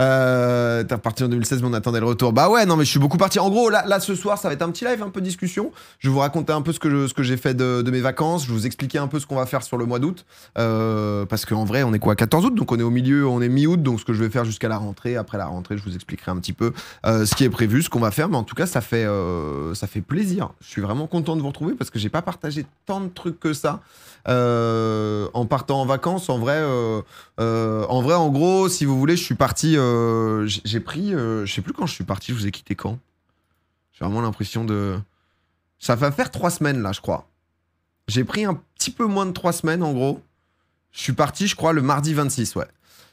Euh, T'es reparti en 2016, mais on attendait le retour. Bah ouais, non, mais je suis beaucoup parti. En gros, là, là ce soir, ça va être un petit live, un peu discussion. Je vais vous raconter un peu ce que ce que j'ai fait de, mes vacances. Je vais vous expliquer un peu ce qu'on va faire sur le mois d'août. Euh, parce qu'en vrai, on est quoi 14 août, donc on est au milieu, on est mi-août. Donc ce que je vais faire jusqu'à la rentrée, après la rentrée, je vous expliquerai un petit peu euh, ce qui est prévu, ce qu'on va faire. Mais en tout cas, ça fait, euh, ça fait plaisir. Je suis vraiment content de vous retrouver parce que j'ai pas partagé tant de trucs que ça. en partant en vacances, en vrai, en vrai, en gros, si vous voulez, je suis parti. Euh, j'ai pris. Euh, je sais plus quand je suis parti, je vous ai quitté quand. J'ai vraiment l'impression de. Ça va faire trois semaines là, je crois. J'ai pris un petit peu moins de trois semaines en gros. Je suis parti, je crois, le mardi 26, ouais.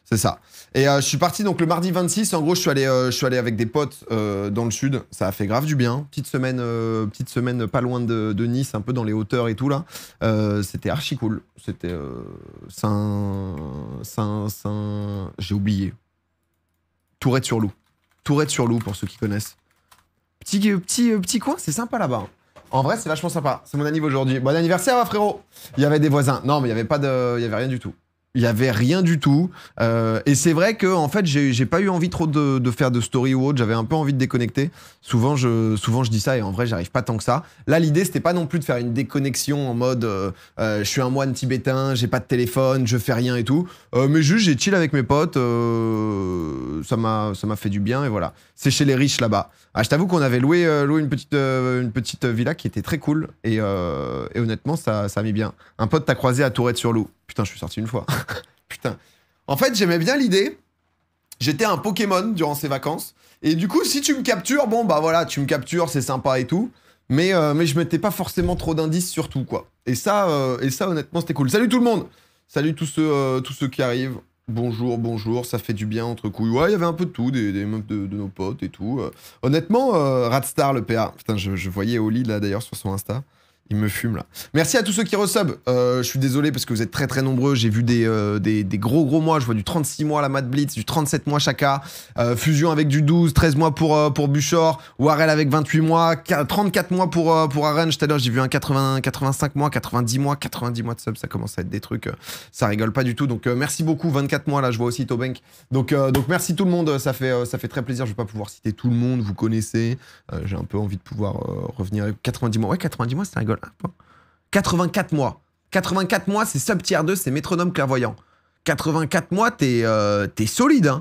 C'est ça. Et euh, je suis parti donc le mardi 26. En gros, je suis allé, je suis allé avec des potes dans le sud. Ça a fait grave du bien. Petite semaine, petite semaine pas loin de, Nice, un peu dans les hauteurs et tout là. C'était archi cool. C'était Saint, Saint. J'ai oublié. Tourette-sur-Loup. Tourette-sur-Loup pour ceux qui connaissent. Petit, euh, petit, euh, petit coin, c'est sympa là-bas. Hein. En vrai, c'est vachement sympa. C'est mon anniversaire aujourd'hui. Bon anniversaire, hein, frérot. Il y avait des voisins. Non, mais il n'y avait pas de, il y avait rien du tout il n'y avait rien du tout. Euh, et c'est vrai que en fait, j'ai pas eu envie trop de, faire de story ou autre. J'avais un peu envie de déconnecter. Souvent, je souvent je dis ça et en vrai, j'arrive pas tant que ça. Là, l'idée c'était pas non plus de faire une déconnexion en mode euh, euh, je suis un moine tibétain, j'ai pas de téléphone, je fais rien et tout. mais juste, j'ai chill avec mes potes. ça m'a ça m'a fait du bien et voilà. C'est chez les riches là-bas. Ah, je t'avoue qu'on avait loué, loué une petite une petite villa qui était très cool et, honnêtement, ça ça a mis bien. Un pote t'a croisé à Tourette-sur-Loup. Putain, je suis sorti une fois. Putain. En fait, j'aimais bien l'idée. J'étais un Pokémon durant ces vacances. Et du coup, si tu me captures, bon, bah voilà, tu me captures, c'est sympa et tout. Mais, euh, mais je mettais pas forcément trop d'indices sur tout, quoi. Et ça, euh, et ça honnêtement, c'était cool. Salut tout le monde Salut tous ceux, euh, tous ceux qui arrivent. Bonjour, bonjour, ça fait du bien entre couilles. Ouais, il y avait un peu de tout, des, des meufs de, nos potes et tout. honnêtement, Radstar, le PA. Putain, je, je voyais Oli, là, d'ailleurs, sur son Insta. Il me fume là. Merci à tous ceux qui resub. Euh, je suis désolé parce que vous êtes très très nombreux. J'ai vu des, euh, gros gros mois. Je vois du 36 mois à la Mad Blitz, du 37 mois chacun euh, fusion avec du 12, 13 mois pour, pour Buchor, Warel avec 28 mois, 34 mois pour, pour Tout à l'heure j'ai vu un 80, 85 mois, 90 mois, 90 mois de sub. Ça commence à être des trucs. ça rigole pas du tout. Donc merci beaucoup. 24 mois là, je vois aussi Tobank. Donc, donc merci tout le monde. Ça fait, ça fait très plaisir. Je vais pas pouvoir citer tout le monde. Vous connaissez. j'ai un peu envie de pouvoir revenir. 90 mois. Ouais, 90 mois, ça rigole. 84 mois. 84 mois, c'est sub-tier 2, c'est métronome clairvoyant. 84 mois, t'es euh, solide,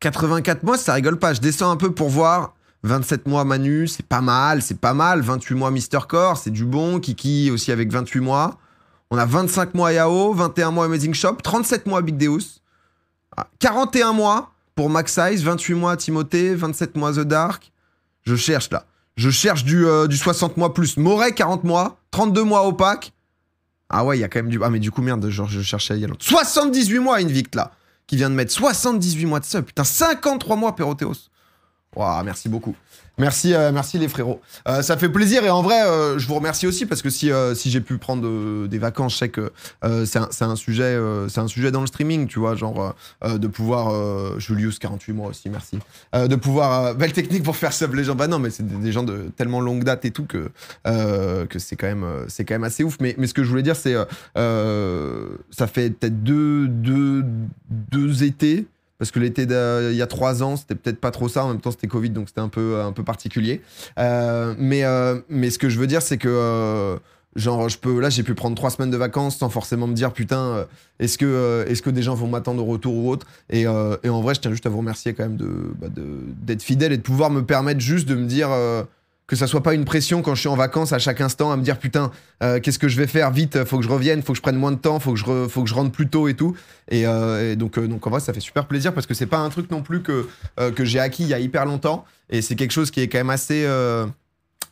84 hein. mois, ça rigole pas. Je descends un peu pour voir. 27 mois Manu, c'est pas mal, c'est pas mal. 28 mois Mister Core, c'est du bon. Kiki aussi avec 28 mois. On a 25 mois Yao, 21 mois Amazing Shop, 37 mois Big Deus. 41 ah, mois pour Max Size, 28 mois Timothée, 27 mois The Dark. Je cherche là. Je cherche du, euh, du 60 mois plus. Moret, 40 mois. 32 mois opaque. Ah ouais, il y a quand même du. Ah, mais du coup, merde, genre, je cherchais Yalon. 78 mois, Invict, là. Qui vient de mettre 78 mois de sub. Putain, 53 mois, Peroteos. Waouh, merci beaucoup. Merci, euh, merci les frérots. Euh, ça fait plaisir et en vrai, euh, je vous remercie aussi parce que si, si j'ai pu prendre des vacances, je sais que c'est un, sujet, un sujet dans le streaming, tu vois, genre de pouvoir Julius 48 mois aussi, merci, de pouvoir belle technique pour faire sub les gens. Bah non, mais c'est des, gens de tellement longue date et tout que que c'est quand même c'est quand même assez ouf. Mais ce que je voulais dire, c'est ça fait peut-être deux, deux deux étés parce que l'été il y a trois ans, c'était peut-être pas trop ça. En même temps, c'était Covid, donc c'était un peu, un peu particulier. Euh, mais, euh, mais ce que je veux dire, c'est que. Euh, genre, je peux, là, j'ai pu prendre trois semaines de vacances sans forcément me dire, putain, est-ce que, est que des gens vont m'attendre au retour ou autre et, en vrai, je tiens juste à vous remercier quand même de, bah, d'être fidèle et de pouvoir me permettre juste de me dire, que ça soit pas une pression quand je suis en vacances à chaque instant à me dire putain euh, qu'est-ce que je vais faire vite faut que je revienne faut que je prenne moins de temps faut que je faut que je rentre plus tôt et tout et, euh, donc euh, donc en vrai ça fait super plaisir parce que c'est pas un truc non plus que que j'ai acquis il y a hyper longtemps et c'est quelque chose qui est quand même assez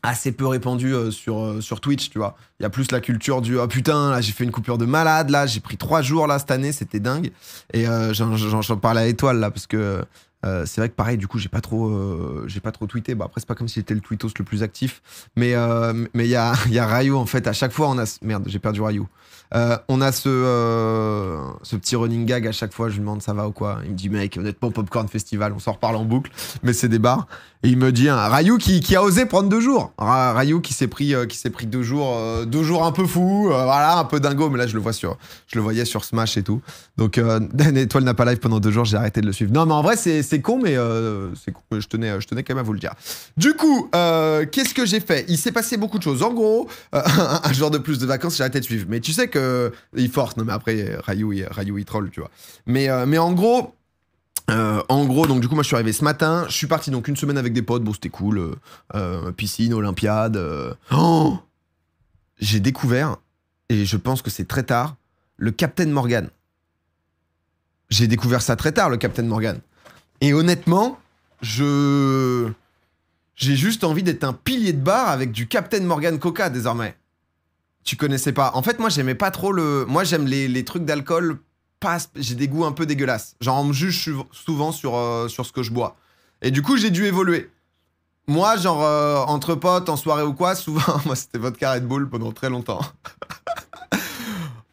assez peu répandu sur, sur Twitch, tu vois. Il y a plus la culture du « oh, putain, là j'ai fait une coupure de malade, là j'ai pris trois jours là cette année, c'était dingue ». Et j'en parle à Étoile là, parce que euh, c'est vrai que pareil, du coup, j'ai pas trop, euh, j'ai pas trop tweeté. Bon, après, c'est pas comme si était le tweetos le plus actif, mais euh, mais il y a, y a Rayo en fait. À chaque fois, on a merde, j'ai perdu Rayo. on a ce ce petit running gag à chaque fois. Je lui demande ça va ou quoi. Il me dit mec, honnêtement, Popcorn Festival, on s'en reparle en boucle, mais c'est des bars. Et il me dit hein, qui, qui, a osé prendre deux jours. Rayou qui s'est pris qui s'est pris deux jours, deux jours un peu fou, voilà, un peu dingo. Mais là, je le vois sur, je le voyais sur Smash et tout. Donc, Dan Étoile n'a pas live pendant deux jours. J'ai arrêté de le suivre. Non, mais en vrai, c'est c'est con, mais euh, c'est je, tenais, je tenais quand même à vous le dire. Du coup, euh, qu'est-ce que j'ai fait Il s'est passé beaucoup de choses. En gros, euh, un, jour de plus de vacances, j'ai arrêté de suivre. Mais tu sais que. Il force, non, mais après, Rayou, il, troll, tu vois. Mais, mais en gros. en gros, donc du coup, moi je suis arrivé ce matin, je suis parti donc une semaine avec des potes, bon c'était cool, piscine, olympiade. Oh J'ai découvert, et je pense que c'est très tard, le Captain Morgan. J'ai découvert ça très tard, le Captain Morgan. Et honnêtement, je. J'ai juste envie d'être un pilier de bar avec du Captain Morgan Coca désormais. Tu connaissais pas. En fait, moi, j'aimais pas trop le. Moi, j'aime les, trucs d'alcool. Pas... J'ai des goûts un peu dégueulasses. Genre, on me juge souvent sur, euh, sur ce que je bois. Et du coup, j'ai dû évoluer. Moi, genre, euh, entre potes, en soirée ou quoi, souvent, moi, c'était vodka de boule pendant très longtemps.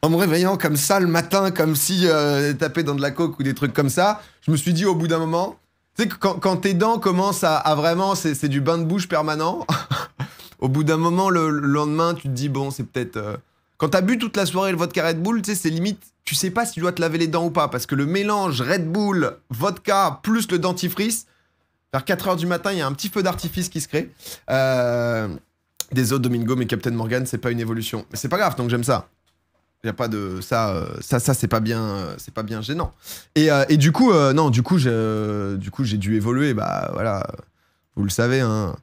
en me réveillant comme ça le matin, comme si euh, tapé dans de la coke ou des trucs comme ça, je me suis dit au bout d'un moment, tu sais, quand, quand, tes dents commencent à, vraiment, c'est du bain de bouche permanent, au bout d'un moment, le, lendemain, tu te dis, bon, c'est peut-être. Euh, quand t'as bu toute la soirée le vodka Red Bull, tu sais, c'est limite, tu sais pas si tu dois te laver les dents ou pas, parce que le mélange Red Bull, vodka, plus le dentifrice, vers 4 h du matin, il y a un petit feu d'artifice qui se crée. Euh... Désolé Domingo, mais Captain Morgan, c'est pas une évolution. Mais c'est pas grave, donc j'aime ça. Y a pas de ça, euh, ça, ça c'est pas bien, euh, c'est pas bien gênant. Et, euh, et du coup, non, du coup, j'ai, du coup, j'ai dû évoluer. Bah voilà, vous le savez, hein.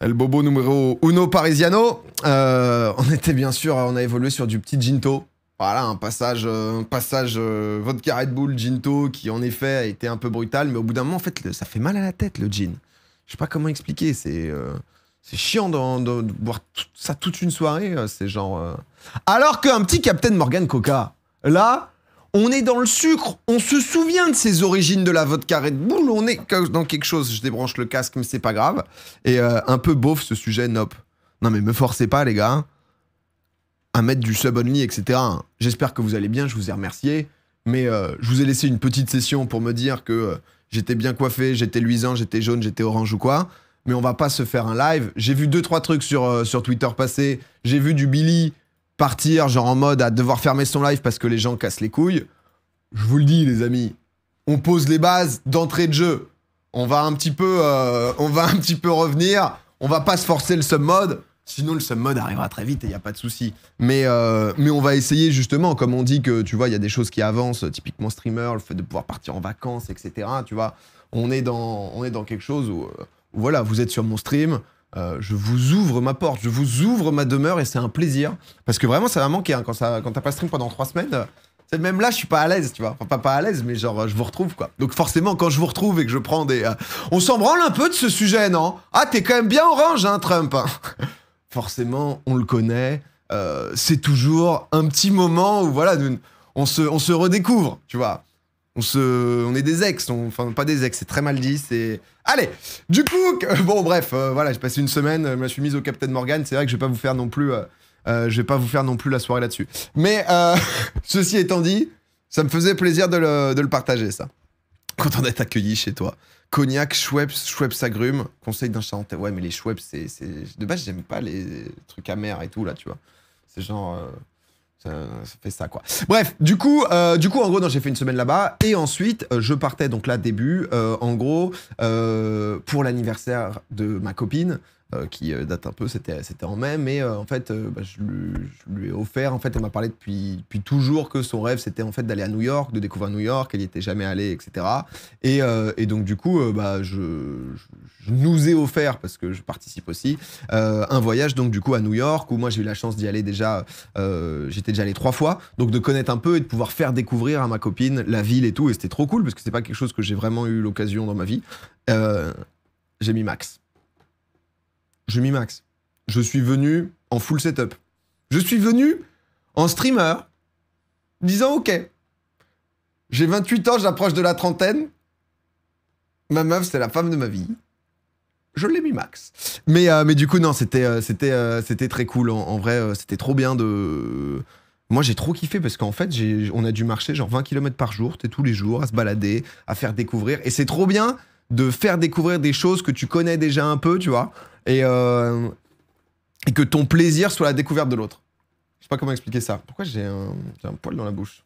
El Bobo numéro uno parisiano. on était bien sûr, on a évolué sur du petit ginto. Voilà, un passage, un passage vodka Red Bull ginto qui en effet a été un peu brutal, mais au bout d'un moment, en fait, ça fait mal à la tête le gin. Je sais pas comment expliquer. C'est c'est chiant de, de, ça toute une soirée. Euh, c'est genre. Euh. Alors qu'un petit Captain Morgan Coca, là, on est dans le sucre. On se souvient de ses origines de la vodka Red Bull. On est dans quelque chose. Je débranche le casque, mais c'est pas grave. Et euh, un peu beauf ce sujet, nope. Non, mais me forcez pas, les gars. À mettre du sub only, etc. J'espère que vous allez bien. Je vous ai remercié. Mais je vous ai laissé une petite session pour me dire que j'étais bien coiffé, j'étais luisant, j'étais jaune, j'étais orange ou quoi mais on va pas se faire un live. J'ai vu deux trois trucs sur, euh, sur Twitter passer. J'ai vu du Billy partir genre en mode à devoir fermer son live parce que les gens cassent les couilles. Je vous le dis les amis, on pose les bases d'entrée de jeu. On va un petit peu euh, on va un petit peu revenir, on va pas se forcer le sub-mode. Sinon, le sub-mode arrivera très vite et il n'y a pas de souci. Mais, euh, mais on va essayer justement, comme on dit que, tu vois, il y a des choses qui avancent, typiquement streamer, le fait de pouvoir partir en vacances, etc. Tu vois, on est dans, on est dans quelque chose où voilà, vous êtes sur mon stream, euh, je vous ouvre ma porte, je vous ouvre ma demeure et c'est un plaisir. Parce que vraiment, ça va manquer hein, quand, quand t'as pas stream pendant trois semaines. Euh, c'est même là, je suis pas à l'aise, tu vois. Enfin, pas, pas à l'aise, mais genre, euh, je vous retrouve, quoi. Donc, forcément, quand je vous retrouve et que je prends des. On s'en branle un peu de ce sujet, non Ah, t'es quand même bien orange, hein, Trump hein. Forcément, on le connaît. c'est toujours un petit moment où, voilà, on, se, on se redécouvre, tu vois. On, se, on est des ex, enfin pas des ex, c'est très mal dit, c'est... Allez Du coup, bon bref, euh, voilà, j'ai passé une semaine, je me suis mise au Capitaine Morgan, c'est vrai que je vais pas vous faire non plus... Euh, euh, je vais pas vous faire non plus la soirée là-dessus. Mais ceci étant dit, ça me faisait plaisir de le, de le partager, ça. Content d'être accueilli chez toi. Cognac, Schweppes, Schweppes agrumes, conseil d'un Ouais, mais les Schweppes, c'est... De base, j'aime pas les trucs amers et tout, là, tu vois. C'est genre... Ça, fait ça quoi. Bref, du coup, euh, du coup en gros, j'ai fait une semaine là-bas et ensuite euh, je partais donc là début, euh, en gros, pour l'anniversaire de ma copine. Euh, qui euh, date un peu, c'était en mai, mais euh, en fait, bah, je, lui, ai offert, en fait, elle m'a parlé depuis, depuis toujours que son rêve, c'était en fait d'aller à New York, de découvrir New York, elle n'y était jamais allée, etc. Et, et donc, du coup, bah, je, nous ai offert, parce que je participe aussi, un voyage, donc, du coup, à New York, où moi, j'ai eu la chance d'y aller déjà, j'étais déjà allé trois fois, donc de connaître un peu et de pouvoir faire découvrir à ma copine la ville et tout, et c'était trop cool, parce que c'est pas quelque chose que j'ai vraiment eu l'occasion dans ma vie. j'ai mis max je m'y max. Je suis venu en full setup. Je suis venu en streamer, disant ok, j'ai 28 ans, j'approche de la trentaine. Ma meuf, c'est la femme de ma vie. Je l'ai mis max. Mais, euh, mais du coup, non, c'était euh, euh, c'était très cool. En, vrai, c'était trop bien de. Moi, j'ai trop kiffé parce qu'en fait, on a dû marcher genre 20 km par jour, es tous les jours, à se balader, à faire découvrir. Et c'est trop bien de faire découvrir des choses que tu connais déjà un peu, tu vois. Euh, et, que ton plaisir soit la découverte de l'autre. Je sais pas comment expliquer ça. Pourquoi j'ai un, poil dans la bouche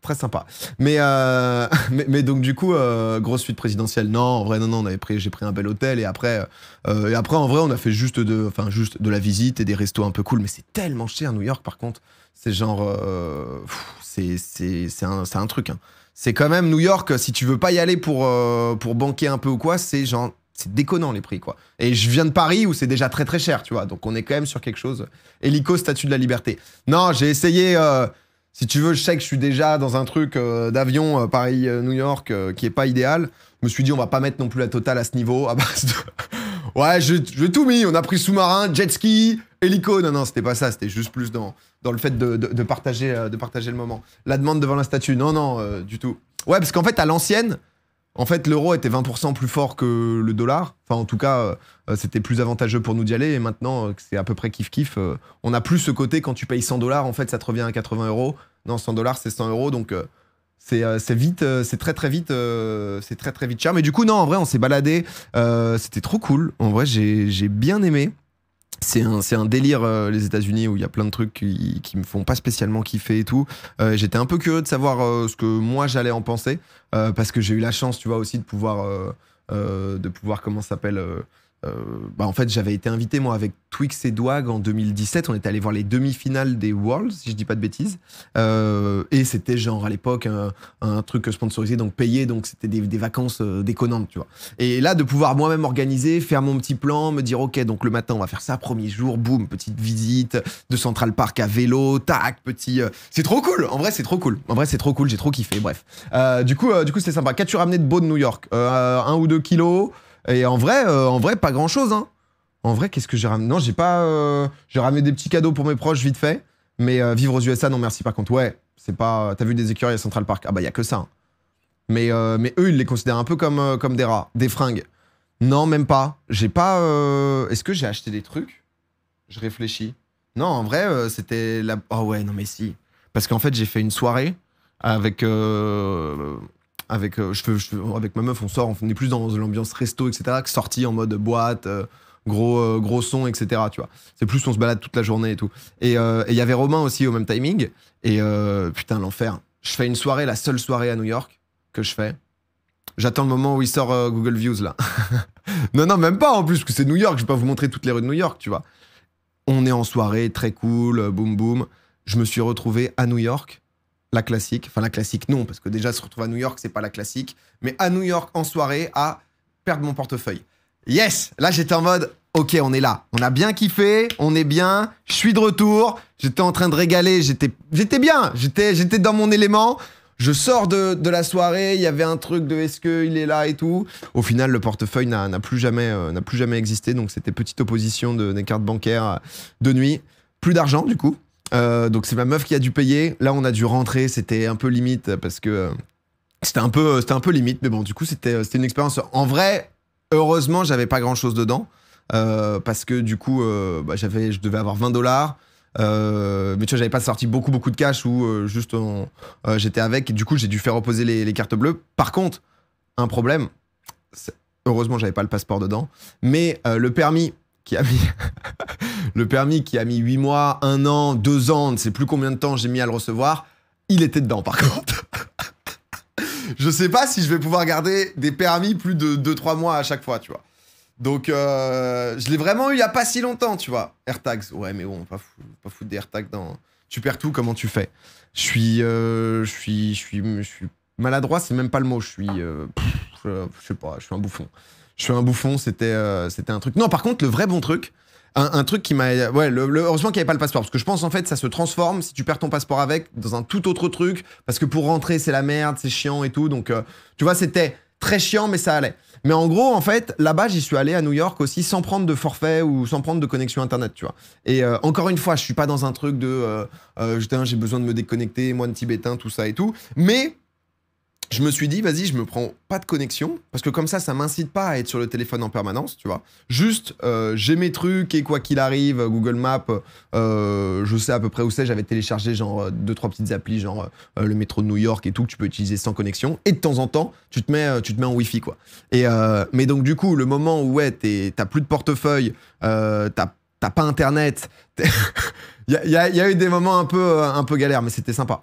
Très sympa. Euh, mais, mais, donc du coup, euh, grosse suite présidentielle. Non, en vrai, non, non, j'ai pris un bel hôtel et après, et après, en vrai, on a fait juste de, juste de la visite et des restos un peu cool. Mais c'est tellement cher New York, par contre. C'est genre, c'est un, un, truc. Hein. C'est quand même New York. Si tu veux pas y aller pour, pour banquer un peu ou quoi, c'est genre c'est déconnant les prix quoi. Et je viens de Paris où c'est déjà très très cher, tu vois. Donc on est quand même sur quelque chose. Hélico, statut de la liberté. Non, j'ai essayé. Euh, si tu veux, je sais que je suis déjà dans un truc euh, d'avion euh, Paris-New York qui est pas idéal. Je me suis dit on va pas mettre non plus la totale à ce niveau. À base de... ouais, j'ai tout mis. On a pris sous-marin, jet ski, hélico. Non non, c'était pas ça. C'était juste plus dans dans le fait de, de partager de partager le moment. La demande devant la statue. Non non, du tout. Ouais, parce qu'en fait à l'ancienne. En fait, l'euro était 20% plus fort que le dollar. Enfin, en tout cas, euh, c'était plus avantageux pour nous d'y aller. Et maintenant, euh, c'est à peu près kiff-kiff. Euh, on n'a plus ce côté quand tu payes 100 dollars, en fait, ça te revient à 80 euros. Non, 100 dollars, c'est 100 euros. Donc, c'est vite, c'est très très vite, c'est très très vite cher. Mais du coup, non, en vrai, on s'est baladé. c'était trop cool. En vrai, j'ai bien aimé c'est un, délire, euh, les États-Unis, où il y a plein de trucs qui, qui me font pas spécialement kiffer et tout. Euh, j'étais un peu curieux de savoir euh, ce que moi j'allais en penser, parce que j'ai eu la chance, tu vois, aussi de pouvoir, de pouvoir comment s'appelle euh, bah, en fait, j'avais été invité, moi, avec Twix et Dwag en 2017. On était allé voir les demi-finales des Worlds, si je dis pas de bêtises. Euh, et c'était genre à l'époque un, truc sponsorisé, donc payé. Donc c'était des, vacances euh, déconnantes, tu vois. Et là, de pouvoir moi-même organiser, faire mon petit plan, me dire, OK, donc le matin, on va faire ça, premier jour, boum, petite visite de Central Park à vélo, tac, petit. c'est trop cool. En vrai, c'est trop cool. En vrai, c'est trop cool. J'ai trop kiffé. Bref. du coup, du coup, c'était sympa. Qu'as-tu ramené de beau de New York Un ou deux kilos et en vrai, euh, en vrai, pas grand chose. Hein. En vrai, qu'est-ce que j'ai ramené Non, j'ai pas. Euh, j'ai ramené des petits cadeaux pour mes proches vite fait. Mais euh, vivre aux USA, non merci. Par contre, ouais, c'est pas. T'as vu des écureuils à Central Park Ah bah il y a que ça. Hein. Mais, mais eux, ils les considèrent un peu comme, comme des rats, des fringues. Non, même pas. J'ai pas. Est-ce que j'ai acheté des trucs Je réfléchis. Non, en vrai, c'était la. Oh ouais, non mais si. Parce qu'en fait, j'ai fait une soirée avec avec, euh, je avec ma meuf, on sort, on est plus dans l'ambiance resto, etc., que sortie en mode boîte euh, gros, euh, gros son, etc. Tu vois. C'est plus on se balade toute la journée et tout. Et il y avait Romain aussi au même timing. Et putain, l'enfer. Je fais une soirée, la seule soirée à New York que je fais. J'attends le moment où il sort Google Views là. non, non, même pas en plus, que c'est New York. Je vais pas vous montrer toutes les rues de New York, tu vois. On est en soirée, très cool, boum boum. Je me suis retrouvé à New York la classique. Enfin, la classique, non, parce que déjà, se retrouver à New York, c'est pas la classique. Mais à New York, en soirée, à perdre mon portefeuille. Yes Là, j'étais en mode, ok, on est là. On a bien kiffé, on est bien, je suis de retour. J'étais en train de régaler, j'étais bien, j'étais dans mon élément. Je sors de, la soirée, il y avait un truc de est-ce qu'il est là et tout. Au final, le portefeuille n'a plus, jamais, euh, n'a plus jamais existé, donc c'était petite opposition de, des cartes bancaires euh, de nuit. Plus d'argent, du coup, euh, donc c'est ma meuf qui a dû payer. Là, on a dû rentrer. C'était un peu limite parce que euh, c'était un peu, euh, c'était un peu limite. Mais bon, du coup, c'était, c'était une expérience. En vrai, heureusement, j'avais pas grand chose dedans parce que du coup, bah, j'avais, je devais avoir 20 dollars. mais tu vois, j'avais pas sorti beaucoup, beaucoup de cash ou juste j'étais avec. Et du coup, j'ai dû faire reposer les, les, cartes bleues. Par contre, un problème, heureusement, j'avais pas le passeport dedans, mais le permis qui a mis. Le permis qui a mis 8 mois, 1 an, 2 ans, je ne sais plus combien de temps j'ai mis à le recevoir, il était dedans par contre. je ne sais pas si je vais pouvoir garder des permis plus de 2-3 mois à chaque fois, tu vois. Donc, euh, je l'ai vraiment eu il y a pas si longtemps, tu vois. AirTags, ouais, mais bon, pas, fou, pas foutre des AirTags dans. Tu perds tout, comment tu fais Je suis. Euh, je suis. Je suis. Je suis maladroit, c'est même pas le mot. Je suis. Euh, je sais pas, je suis un bouffon. Je suis un bouffon, c'était c'était un truc. Non, par contre, le vrai bon truc, un, truc qui m'a. Ouais, le, heureusement qu'il n'y avait pas le passeport, parce que je pense en fait ça se transforme si tu perds ton passeport avec dans un tout autre truc, parce que pour rentrer c'est la merde, c'est chiant et tout. Donc euh, tu vois, c'était très chiant, mais ça allait. Mais en gros, en fait, là-bas, j'y suis allé à New York aussi sans prendre de forfait ou sans prendre de connexion internet, tu vois. Et euh, encore une fois, je suis pas dans un truc de euh, euh hein, j'ai besoin de me déconnecter, moi, de tibétain, tout ça et tout. Mais je me suis dit, vas-y, je me prends pas de connexion, parce que comme ça, ça m'incite pas à être sur le téléphone en permanence, tu vois. Juste, euh, j'ai mes trucs, et quoi qu'il arrive, Google Maps, euh, je sais à peu près où c'est, j'avais téléchargé genre euh, deux, trois petites applis, genre le métro de New York et tout, que tu peux utiliser sans connexion, et de temps en temps, tu te mets, tu te mets en Wi-Fi, quoi. Et, mais donc, du coup, le moment où, ouais, t'as plus de portefeuille, t'as pas Internet, Il y, a eu des moments un peu, un peu galères, mais c'était sympa.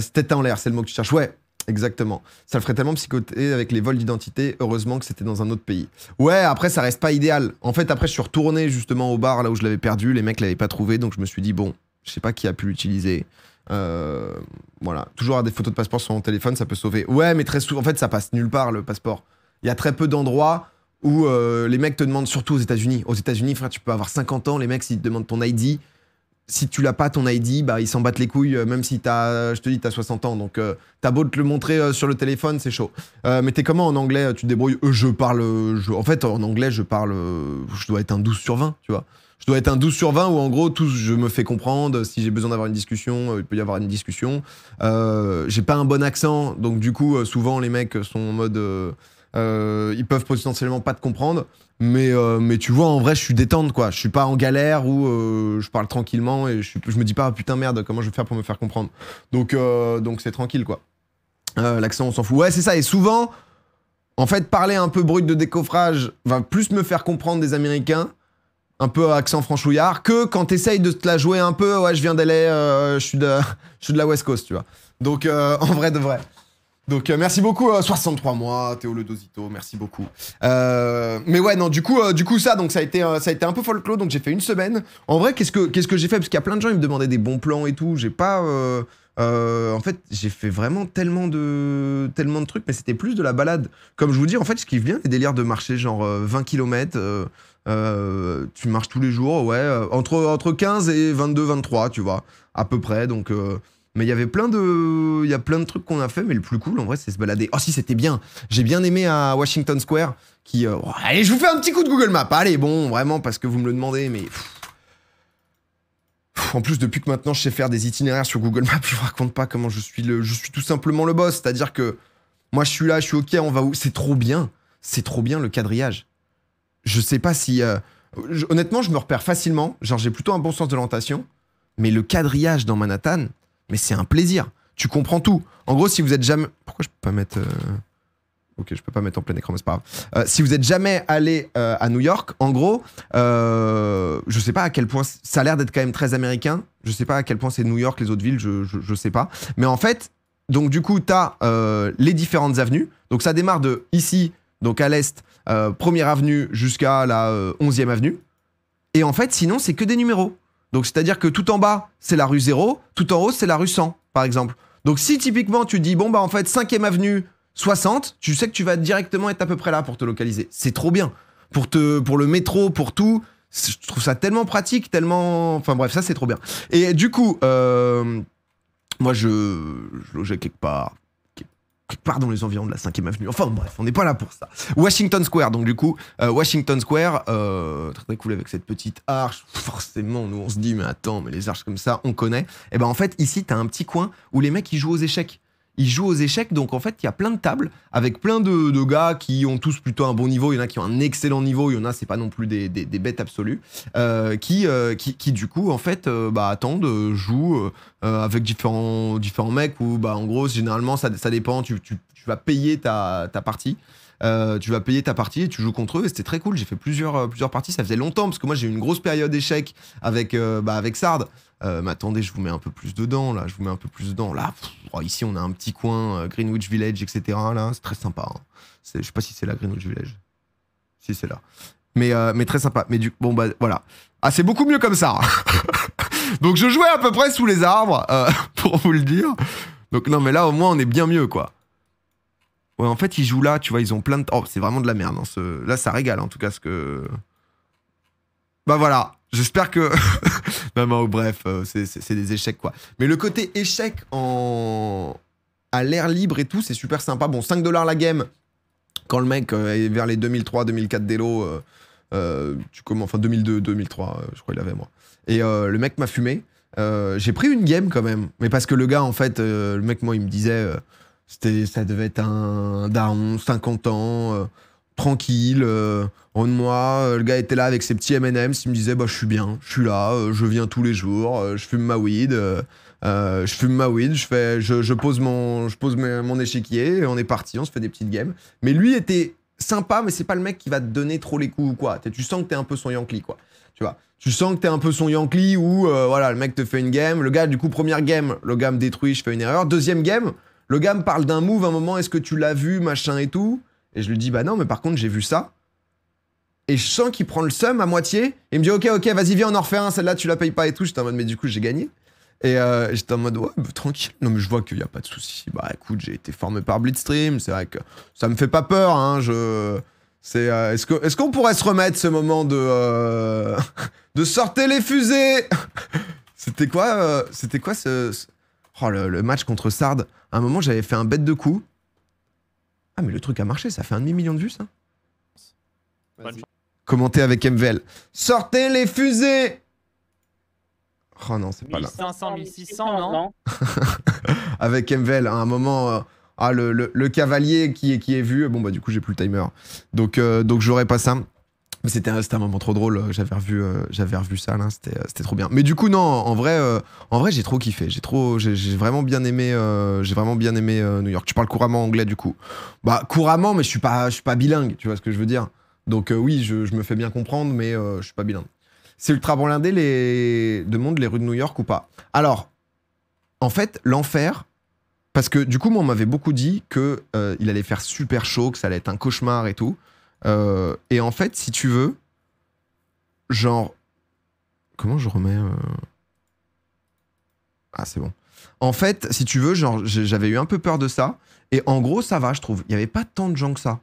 c'était en l'air, c'est le mot que tu cherches. Ouais, Exactement. Ça le ferait tellement psychoter avec les vols d'identité. Heureusement que c'était dans un autre pays. Ouais, après, ça reste pas idéal. En fait, après, je suis retourné justement au bar là où je l'avais perdu. Les mecs l'avaient pas trouvé. Donc, je me suis dit, bon, je sais pas qui a pu l'utiliser. Euh, voilà. Toujours à des photos de passeport sur mon téléphone, ça peut sauver. Ouais, mais très souvent, en fait, ça passe nulle part le passeport. Il y a très peu d'endroits où euh, les mecs te demandent, surtout aux États-Unis. Aux États-Unis, frère, tu peux avoir 50 ans. Les mecs, ils te demandent ton ID, si tu l'as pas ton ID, bah ils s'en battent les couilles, euh, même si t'as, euh, je te dis, t'as 60 ans, donc euh, tu as beau te le montrer sur le téléphone, c'est chaud. mais t'es comment en anglais Tu te débrouilles Je parle, en fait, en anglais, je parle, je dois être un 12 sur 20, tu vois. Je dois être un 12 sur 20 où en gros, tout, je me fais comprendre. Si j'ai besoin d'avoir une discussion, il peut y avoir une discussion. j'ai pas un bon accent, donc du coup, souvent les mecs sont en mode. Euh, ils peuvent potentiellement pas te comprendre, mais, euh, mais tu vois, en vrai, je suis détente, quoi. Je suis pas en galère ou euh, je parle tranquillement et je, me dis pas, oh, putain, merde, comment je vais faire pour me faire comprendre. Donc, donc c'est tranquille, quoi. L'accent, on s'en fout. Ouais, c'est ça. Et souvent, en fait, parler un peu brut de décoffrage va plus me faire comprendre des Américains un peu accent franchouillard, que quand t'essayes de te la jouer un peu, ouais, je viens d'aller, je suis je suis de la West Coast, tu vois. Donc, en vrai, de vrai. Donc euh, merci beaucoup, 63 euh, mois, Théo Ledosito, merci beaucoup. Euh, mais ouais, non, du coup, du coup ça, donc ça a été, ça a été un peu folklore, donc j'ai fait une semaine. En vrai, qu'est-ce que, qu'est-ce que j'ai fait Parce qu'il y a plein de gens, ils me demandaient des bons plans et tout. J'ai pas, en fait, j'ai fait vraiment tellement de, tellement de trucs, mais c'était plus de la balade. Comme je vous dis, en fait, ce qui vient les délires de marcher, genre 20 km. tu marches tous les jours, ouais, entre, entre 15 et 22, 23, tu vois, à peu près. Donc, mais il y avait plein de, il y a plein de trucs qu'on a fait, mais le plus cool en vrai, c'est se balader. Oh si, c'était bien. J'ai bien aimé à Washington Square, qui, euh, oh, allez, je vous fais un petit coup de Google Maps. Allez, bon, vraiment parce que vous me le demandez, mais. En plus, depuis que maintenant je sais faire des itinéraires sur Google Maps, je vous raconte pas comment je suis le, je suis tout simplement le boss. C'est-à-dire que moi, je suis là, je suis ok, on va où C'est trop bien, c'est trop bien le quadrillage. Je sais pas si, euh, honnêtement, je me repère facilement. Genre, j'ai plutôt un bon sens de l'orientation, mais le quadrillage dans Manhattan, mais c'est un plaisir. Tu comprends tout. En gros, si vous êtes jamais. Pourquoi je peux pas mettre. Euh, ok, je peux pas mettre en plein écran, mais c'est pas grave. Euh, si vous êtes jamais allé euh, à New York, en gros, euh, je sais pas à quel point ça a l'air d'être quand même très américain. Je sais pas à quel point c'est New York, les autres villes, je, je, sais pas. Mais en fait, donc du coup, tu as les différentes avenues. Donc ça démarre de ici, donc à l'est, première avenue jusqu'à la 11e avenue. Et en fait, sinon, c'est que des numéros. Donc c'est-à-dire que tout en bas, c'est la rue 0, tout en haut, c'est la rue 100, par exemple. Donc si typiquement tu dis, bon bah en fait 5ème avenue 60, tu sais que tu vas directement être à peu près là pour te localiser. C'est trop bien. Pour, te, pour le métro, pour tout, je trouve ça tellement pratique, tellement... Enfin bref, ça c'est trop bien. Et du coup, euh, moi je, je logeais quelque part pardon, les environs de la 5ème avenue. Enfin bref, on n'est pas là pour ça. Washington Square, donc du coup, euh, Washington Square, euh, très très cool avec cette petite arche. Forcément, nous on se dit, mais attends, mais les arches comme ça, on connaît. Et eh ben en fait, ici, t'as un petit coin où les mecs ils jouent aux échecs ils jouent aux échecs, donc en fait, il y a plein de tables avec plein de, gars qui ont tous plutôt un bon niveau. Il y en a qui ont un excellent niveau, il y en a, c'est pas non plus des, bêtes absolues, euh, euh, qui, qui, du coup, en fait, euh, bah, attendent, jouent avec différents, différents mecs où, bah, en gros, généralement, ça, ça dépend, tu, vas payer ta, ta partie. Euh, tu vas payer ta partie, et tu joues contre eux et c'était très cool. J'ai fait plusieurs, euh, plusieurs parties. Ça faisait longtemps parce que moi j'ai eu une grosse période d'échecs avec, euh, bah, avec Sard. mais attendez, je vous mets un peu plus dedans là. Je vous mets un peu plus dedans là. Oh, ici on a un petit coin Greenwich Village, etc. Là, c'est très sympa. Hein. Je sais pas si c'est la Greenwich Village. Si c'est là. Mais, mais, très sympa. Mais du bon bah voilà. Ah c'est beaucoup mieux comme ça. Donc je jouais à peu près sous les arbres pour vous le dire. Donc non mais là au moins on est bien mieux quoi. Ouais, en fait, ils jouent là, tu vois, ils ont plein de. Oh, c'est vraiment de la merde. Hein, ce... Là, ça régale, en tout cas, ce que. Bah voilà, j'espère que. Maman, oh, bref, euh, c'est des échecs, quoi. Mais le côté échec en. à l'air libre et tout, c'est super sympa. Bon, 5 dollars la game, quand le mec euh, est vers les 2003-2004 d'élo, euh, tu comment Enfin, 2002-2003, je crois qu'il avait, moi. Et le mec m'a fumé. j'ai pris une game quand même, mais parce que le gars, en fait, le mec, moi, il me disait. C'était, ça devait être un, daron, 50 ans, euh, tranquille, en de moi. le gars était là avec ses petits M&M il me disait bah je suis bien, je suis là, euh, je viens tous les jours, euh, je fume ma weed. je fume ma weed, je, fais, je, pose, mon, je pose mon échiquier, et on est parti, on se fait des petites games. Mais lui était sympa, mais c'est pas le mec qui va te donner trop les coups ou quoi. Tu sens que t'es un peu son Yankee, quoi. Tu vois, tu sens que t'es un peu son Yankee où, voilà, le mec te fait une game. Le gars, du coup, première game, le gars me détruit, je fais une erreur. Deuxième game, le gars me parle d'un move à un moment, est-ce que tu l'as vu, machin et tout Et je lui dis, bah non, mais par contre, j'ai vu ça. Et je sens qu'il prend le sum à moitié. Et il me dit, ok, ok, vas-y, viens, on en refait un, celle-là, tu la payes pas et tout. J'étais en mode, mais du coup, j'ai gagné. Et euh, j'étais en mode, ouais, bah, tranquille. Non, mais je vois qu'il n'y a pas de souci. Bah écoute, j'ai été formé par Blitzstream. C'est vrai que ça me fait pas peur. Hein. C'est, euh, est-ce, que, est-ce qu'on pourrait se remettre ce moment de. Euh, de les fusées C'était quoi, c'était quoi ce... Oh, le, match contre Sard. À un moment, j'avais fait un bête de coup. Ah, mais le truc a marché, ça fait un demi-million de vues, ça. Commenté avec MVL. Sortez les fusées Oh non, c'est pas là. 1600, non Avec MVL, à un moment. Euh, ah, le, le, cavalier qui est, qui est vu. Bon, bah, du coup, j'ai plus le timer. Donc, euh, donc j'aurai pas ça. C'était un, moment trop drôle. Euh, j'avais revu, euh, revu ça euh, C'était trop bien. Mais du coup, non, en vrai, vrai j'ai trop kiffé. J'ai trop, j'ai vraiment bien aimé, j'ai vraiment bien aimé New York. Tu parles couramment anglais du coup Bah couramment, mais je suis pas, je suis pas bilingue. Tu vois ce que je veux dire Donc oui, je, me fais bien comprendre, mais je suis pas bilingue. C'est ultra blindé les monde les rues de New York ou pas Alors, en fait, l'enfer, parce que du coup, moi, on m'avait beaucoup dit que il allait faire super chaud, que ça allait être un cauchemar et tout. Euh, et en fait, si tu veux, genre. Comment je remets. Euh, ah, c'est bon. En fait, si tu veux, genre, j'avais eu un peu peur de ça. Et en gros, ça va, je trouve. Il n'y avait pas tant de gens que ça.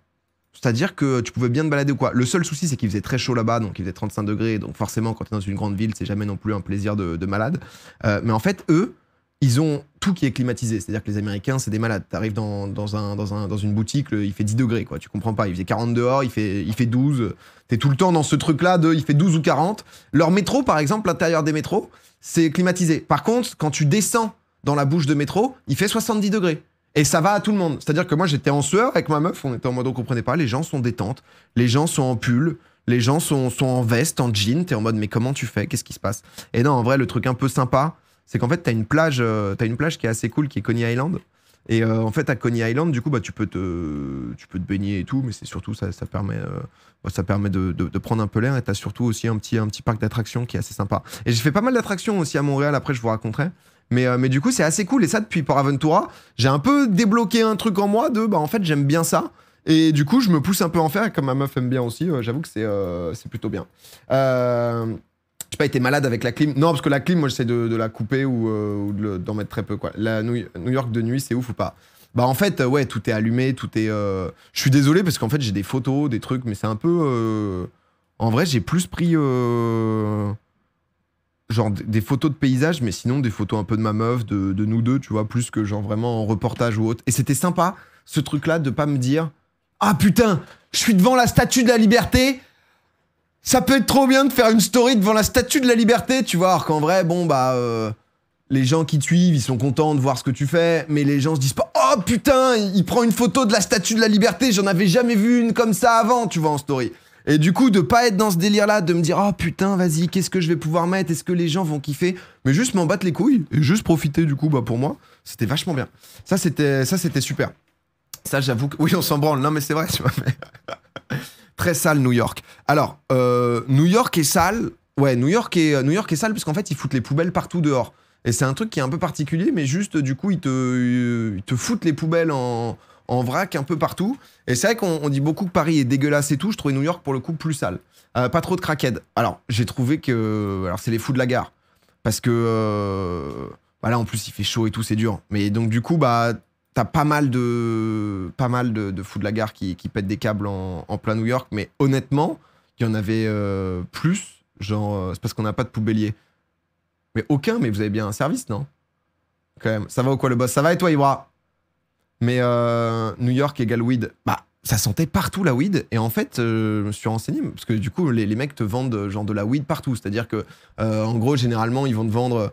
C'est-à-dire que tu pouvais bien te balader ou quoi. Le seul souci, c'est qu'il faisait très chaud là-bas, donc il faisait 35 degrés. Donc forcément, quand tu es dans une grande ville, c'est jamais non plus un plaisir de, malade. Euh, mais en fait, eux, ils ont tout qui est climatisé. C'est-à-dire que les Américains, c'est des malades. Tu arrives dans, un, un, dans, une boutique, il fait 10 degrés, quoi. Tu comprends pas. Il faisait 40 dehors, il fait, il fait 12. T'es tout le temps dans ce truc-là de il fait 12 ou 40. Leur métro, par exemple, l'intérieur des métros, c'est climatisé. Par contre, quand tu descends dans la bouche de métro, il fait 70 degrés. Et ça va à tout le monde. C'est-à-dire que moi, j'étais en sueur avec ma meuf, on était en mode on comprenait pas, les gens sont détentes, les gens sont en pull, les gens sont, sont en veste, en jean. T'es en mode mais comment tu fais Qu'est-ce qui se passe Et non, en vrai, le truc un peu sympa, c'est qu'en fait, tu as, une plage, euh, une plage qui est assez cool, qui est Coney Island. Et euh, en fait, à Coney Island, du coup, bah, tu, peux te, tu peux te baigner et tout, mais c'est surtout ça, ça permet, euh, bah, ça permet de, prendre un peu l'air. Et tu as surtout aussi un petit, un petit parc d'attractions qui est assez sympa. Et j'ai fait pas mal d'attractions aussi à Montréal, après, je vous raconterai. Mais, mais du coup, c'est assez cool. Et ça, depuis Port Aventura, j'ai un peu débloqué un truc en moi de, bah, en fait, j'aime bien ça. Et du coup, je me pousse un peu en faire. comme ma meuf aime bien aussi, j'avoue que c'est plutôt bien pas, été malade avec la clim. Non, parce que la clim, moi, j'essaie de, de la couper ou, euh, d'en mettre très peu. Quoi. La New, York de nuit, c'est ouf ou pas Bah, en fait, euh, ouais, tout est allumé, tout est. Euh, je suis désolé parce qu'en fait, j'ai des photos, des trucs, mais c'est un peu. En vrai, j'ai plus pris. Genre des photos de paysage, mais sinon des photos un peu de ma meuf, de, de nous deux, tu vois, plus que genre vraiment en reportage ou autre. Et c'était sympa, ce truc-là, de pas me dire Ah putain, je suis devant la statue de la liberté, ça peut être trop bien de faire une story devant la statue de la liberté, tu vois, alors qu'en vrai, bon, bah, euh, les gens qui te suivent, ils sont contents de voir ce que tu fais, mais les gens se disent pas, oh putain, il prend une photo de la statue de la liberté, j'en avais jamais vu une comme ça avant, tu vois, en story. Et du coup, de pas être dans ce délire-là, de me dire, oh putain, vas-y, qu'est-ce que je vais pouvoir mettre, est-ce que les gens vont kiffer, mais juste m'en battre les couilles et juste profiter du coup, bah, pour moi, c'était vachement bien. Ça, c'était, ça, c'était super. Ça, j'avoue que, oui, on s'en branle, non, mais c'est vrai, tu vois, mais... Très sale, New York. Alors, euh, New York est sale. Ouais, New York est, New York est sale parce qu'en fait, ils foutent les poubelles partout dehors. Et c'est un truc qui est un peu particulier, mais juste, du coup, ils te, euh, ils te foutent les poubelles en, vrac un peu partout. Et c'est vrai qu'on dit beaucoup que Paris est dégueulasse et tout. Je trouvais New York, pour le coup, plus sale. Euh, pas trop de craquettes. Alors, j'ai trouvé que. Alors, c'est les fous de la gare. Parce que. Voilà, bah en plus, il fait chaud et tout, c'est dur. Mais donc, du coup, bah, T'as pas mal de pas mal de, fous de la gare qui, qui pètent des câbles en, plein New York, mais honnêtement, il y en avait euh, plus. Genre, euh, c'est parce qu'on n'a pas de poubellier. Mais aucun, mais vous avez bien un service, non Quand même. Ça va ou quoi le boss Ça va et toi, Ibra Mais euh, New York égale weed. Bah, ça sentait partout la weed. Et en fait, euh, je me suis renseigné, parce que du coup, les, mecs te vendent euh, genre de la weed partout. C'est-à-dire que, euh, en gros, généralement, ils vont te vendre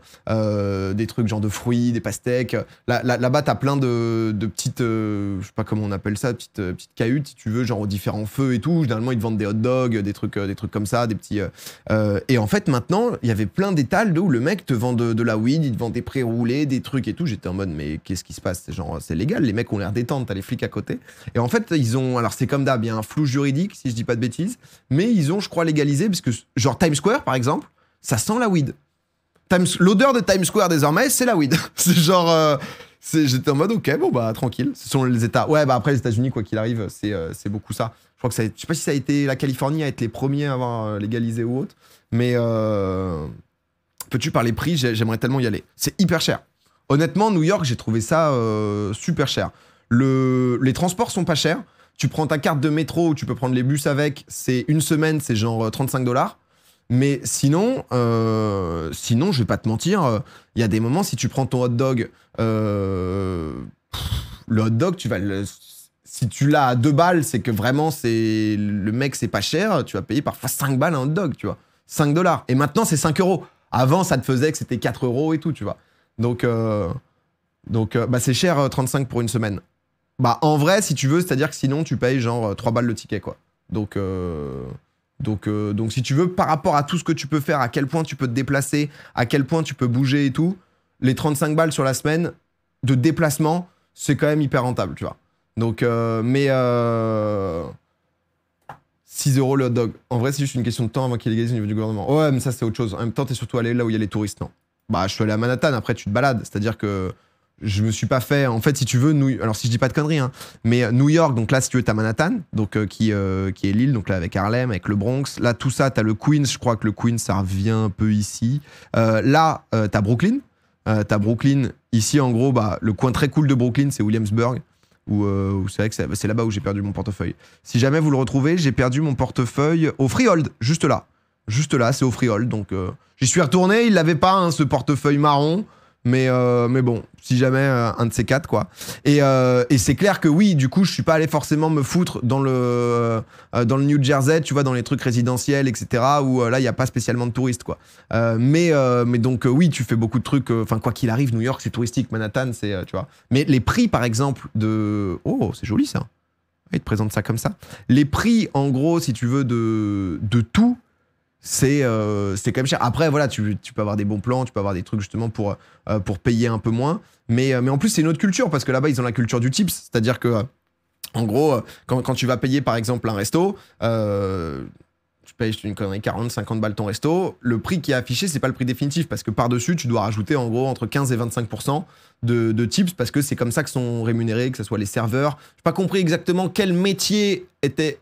des trucs genre de fruits, des pastèques. Là-bas, là, plein de, de petites, je sais pas comment on appelle ça, petites, petites cahutes, si tu veux, genre aux différents feux et tout. Généralement, ils te vendent des hot dogs, des trucs, des trucs comme ça, des petits. et en fait, maintenant, il y avait plein d'étals où le mec te vend de, la weed, il te vend des pré-roulés, des trucs et tout. J'étais en mode, mais qu'est-ce qui se passe Genre, c'est légal, les mecs ont l'air tu t'as les flics à côté. Et en fait, ils ont alors, c'est comme d'hab, il y a un flou juridique, si je dis pas de bêtises, mais ils ont, je crois, légalisé, parce que, genre, Times Square, par exemple, ça sent la weed. L'odeur de Times Square, désormais, c'est la weed. c'est genre. Euh, j'étais en mode, ok, bon, bah, tranquille. Ce sont les États. Ouais, bah, après, les États-Unis, quoi qu'il arrive, c'est euh, beaucoup ça. Je crois que ça. je sais pas si ça a été la Californie à être les premiers à avoir euh, légalisé ou autre, mais. Peux-tu parler prix J'aimerais tellement y aller. C'est hyper cher. Honnêtement, New York, j'ai trouvé ça super cher. les transports sont pas chers. Tu prends ta carte de métro ou tu peux prendre les bus avec, c'est une semaine, c'est genre 35 euh, dollars. Mais sinon, euh, sinon, je vais pas te mentir, il euh, y a des moments, si tu prends ton hot dog, le hot dog, tu vas si tu l'as à deux balles, c'est que vraiment, c'est le mec, c'est pas cher, tu vas payer parfois 5 balles un hot dog, tu vois. 5 dollars. Et maintenant, c'est 5 euros. Avant, ça te faisait que c'était 4 euros et tout, tu vois. Donc, donc bah, c'est cher 35 pour une semaine. Bah, en vrai, si tu veux, c'est-à-dire que sinon, tu payes genre 3 euh, balles le ticket, quoi. Donc. Euh, donc, euh, donc si tu veux, par rapport à tout ce que tu peux faire, à quel point tu peux te déplacer, à quel point tu peux bouger et tout, les 35 balles sur la semaine de déplacement, c'est quand même hyper rentable, tu vois. Donc, mais 6 euros le hot dog. En vrai, c'est juste une question de temps avant qu'il légalise au niveau du gouvernement. Ouais, mais ça, c'est autre chose. En même temps, t'es surtout allé là où il y a les touristes, non Bah, je suis allé à Manhattan, après, tu te balades. C'est-à-dire que je me suis pas fait. En fait, si tu veux, alors si je dis pas de conneries, hein, mais euh, New York, donc là, si tu veux, t'as Manhattan, donc euh, qui, euh, qui est l'île, donc là avec Harlem, avec le Bronx. Là, tout ça, t'as le Queens. Je crois que le Queens, ça revient un peu ici. là, t'as Brooklyn. t'as Brooklyn. Ici, en gros, bah, le coin très cool de Brooklyn, c'est Williamsburg. Où, c'est vrai que c'est là-bas où j'ai perdu mon portefeuille. Si jamais vous le retrouvez, j'ai perdu mon portefeuille au Freehold, juste là. Juste là, c'est au Freehold. Donc j'y suis retourné, il l'avait pas, hein, ce portefeuille marron. Mais, euh, mais bon, si jamais euh, un de ces quatre, quoi. Et, euh, et c'est clair que oui, du coup, je suis pas allé forcément me foutre dans le, dans le New Jersey, tu vois, dans les trucs résidentiels, etc., où là, il n'y a pas spécialement de touristes, quoi. mais, mais donc, oui, tu fais beaucoup de trucs. Enfin, quoi qu'il arrive, New York, c'est touristique, Manhattan, c'est, tu vois. Mais les prix, par exemple, de. Oh, c'est joli ça. Il te présente ça comme ça. Les prix, en gros, si tu veux, de, de tout euh, c'est quand même cher. Après, voilà, tu, peux avoir des bons plans, tu peux avoir des trucs justement pour, euh, payer un peu moins. Mais, euh, mais en plus, c'est une autre culture parce que là-bas, ils ont la culture du tips. C'est-à-dire que, en gros, quand, tu vas payer par exemple un resto, tu payes une connerie 40, 50 balles ton resto, le prix qui est affiché, c'est pas le prix définitif parce que par-dessus, tu dois rajouter en gros entre 15 et 25% de, de, tips parce que c'est comme ça que sont rémunérés, que ce soit les serveurs. Je n'ai pas compris exactement quel métier était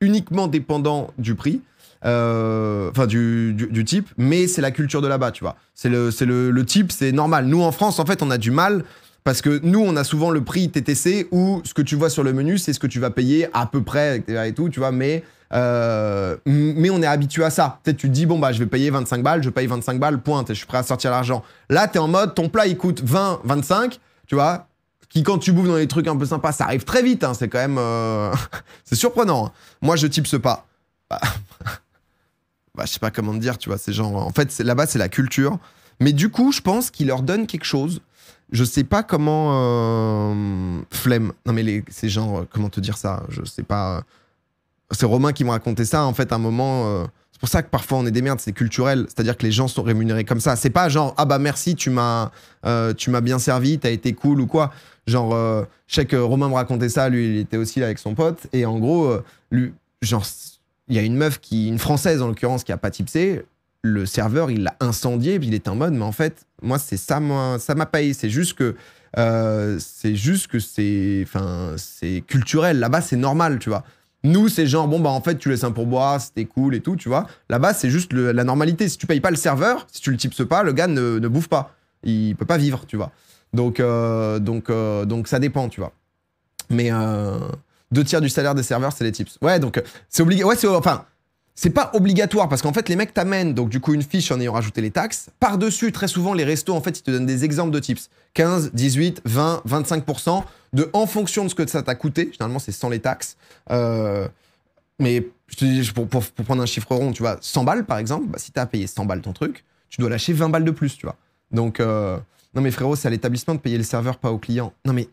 uniquement dépendant du prix. Euh, enfin du, du, type, mais c'est la culture de là-bas, tu vois. C'est le, le, le type, c'est normal. Nous, en France, en fait, on a du mal parce que nous, on a souvent le prix TTC où ce que tu vois sur le menu, c'est ce que tu vas payer à peu près et tout, tu vois, mais, euh, mais on est habitué à ça. Tu, être tu te dis, bon, bah, je vais payer 25 balles, je paye 25 balles, point, je suis prêt à sortir l'argent. Là, tu es en mode, ton plat, il coûte 20, 25, tu vois, qui quand tu bouffes dans les trucs un peu sympas, ça arrive très vite, hein, c'est quand même. Euh, c'est surprenant. Hein. Moi, je type ce pas. Bah, Bah, je sais pas comment te dire, tu vois, ces gens en fait, là-bas, c'est la culture. Mais du coup, je pense qu'il leur donne quelque chose. Je sais pas comment. Euh, flemme. Non, mais ces gens, euh, comment te dire ça Je sais pas. C'est Romain qui m'a raconté ça, en fait, à un moment. Euh, c'est pour ça que parfois on est des merdes, c'est culturel. C'est-à-dire que les gens sont rémunérés comme ça. C'est pas genre, ah bah merci, tu m'as tu m'as bien servi, t'as été cool ou quoi. Genre, je sais que Romain me racontait ça, lui, il était aussi là avec son pote. Et en gros, lui, genre, il y a une meuf qui, une française en l'occurrence, qui a pas tipsé. Le serveur, il l'a incendié, il est en mode, mais en fait, moi, c'est ça, ça m'a payé. C'est juste que, euh, c'est juste que c'est, enfin, c'est culturel. Là-bas, c'est normal, tu vois. Nous, c'est genre, bon, bah, en fait, tu laisses un pourboire, c'était cool et tout, tu vois. Là-bas, c'est juste la normalité. Si tu payes pas le serveur, si tu le tipses pas, le gars ne, bouffe pas. Il peut pas vivre, tu vois. Donc, euh, donc, euh, donc, ça dépend, tu vois. Mais, deux tiers du salaire des serveurs, c'est les tips. Ouais, donc euh, c'est obligatoire. Ouais, c'est euh, enfin. C'est pas obligatoire parce qu'en fait les mecs t'amènent donc du coup une fiche en ayant rajouté les taxes. Par-dessus, très souvent les restos en fait ils te donnent des exemples de tips. 15, 18, 20, 25% de en fonction de ce que ça t'a coûté. Généralement c'est sans les taxes. Euh, mais je te dis, pour, prendre un chiffre rond, tu vois, 100 balles par exemple, bah, si t'as payé 100 balles ton truc, tu dois lâcher 20 balles de plus, tu vois. Donc, non mais frérot, c'est à l'établissement de payer le serveur, pas au client. Non mais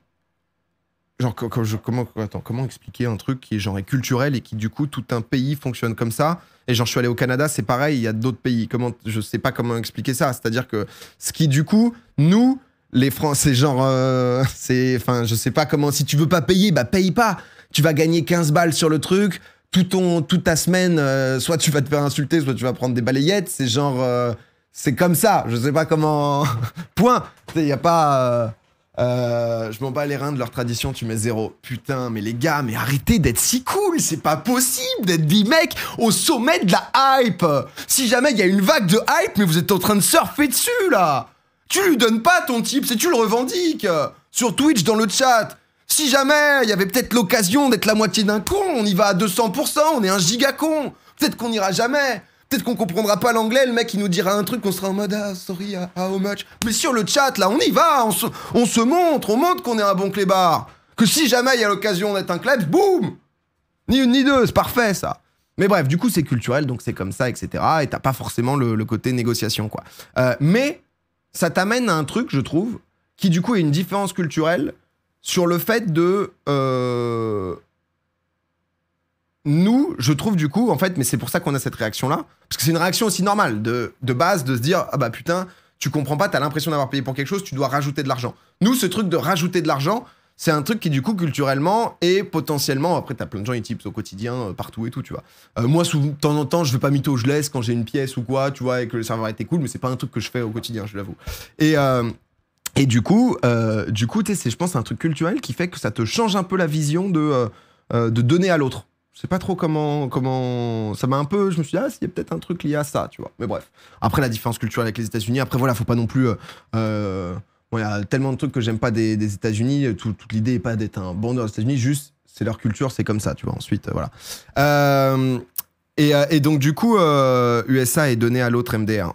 genre comment comment expliquer un truc qui est genre culturel et qui du coup tout un pays fonctionne comme ça et genre je suis allé au Canada c'est pareil il y a d'autres pays comment je sais pas comment expliquer ça c'est à dire que ce qui du coup nous les Français genre euh, c'est enfin je sais pas comment si tu veux pas payer bah paye pas tu vas gagner 15 balles sur le truc tout ton toute ta semaine euh, soit tu vas te faire insulter soit tu vas prendre des balayettes c'est genre euh, c'est comme ça je sais pas comment point il y a pas euh, je m'en bats les reins de leur tradition, tu mets zéro. Putain, mais les gars, mais arrêtez d'être si cool, c'est pas possible d'être des mecs au sommet de la hype. Si jamais il y a une vague de hype, mais vous êtes en train de surfer dessus là. Tu lui donnes pas ton type, c'est tu le revendiques euh, sur Twitch dans le chat. Si jamais il y avait peut-être l'occasion d'être la moitié d'un con, on y va à 200%, on est un giga con. Peut-être qu'on n'ira jamais. Peut-être qu'on comprendra pas l'anglais, le mec il nous dira un truc, on sera en mode ah sorry, ah, how much. Mais sur le chat là, on y va, on se, montre, on montre qu'on est un bon bar Que si jamais il y a l'occasion d'être un club, boum Ni une ni deux, c'est parfait ça. Mais bref, du coup c'est culturel, donc c'est comme ça, etc. Et t'as pas forcément le, côté négociation quoi. Euh, mais ça t'amène à un truc, je trouve, qui du coup est une différence culturelle sur le fait de euh, nous, je trouve du coup, en fait, mais c'est pour ça qu'on a cette réaction-là, parce que c'est une réaction aussi normale de, base, de se dire, ah bah putain, tu comprends pas, t'as l'impression d'avoir payé pour quelque chose, tu dois rajouter de l'argent. Nous, ce truc de rajouter de l'argent, c'est un truc qui du coup culturellement et potentiellement après t'as plein de gens qui types au quotidien euh, partout et tout tu vois euh, moi de temps en temps je veux pas mytho je laisse quand j'ai une pièce ou quoi tu vois et que le serveur était cool mais c'est pas un truc que je fais au quotidien je l'avoue et euh, et du coup du coup c'est je pense un truc culturel qui fait que ça te change un peu la vision de de donner à l'autre sais pas trop comment, comment. Ça m'a un peu. Je me suis dit, ah, s'il y a peut-être un truc lié à ça, tu vois. Mais bref. Après, la différence culturelle avec les États-Unis. Après, voilà, faut pas non plus. Euh, euh, il y a tellement de trucs que j'aime pas des, des États-Unis. Euh, toute l'idée est pas d'être un bon des États-Unis, juste c'est leur culture, c'est comme ça, tu vois. Ensuite, voilà. et, donc, du coup, USA est donné à l'autre MDR.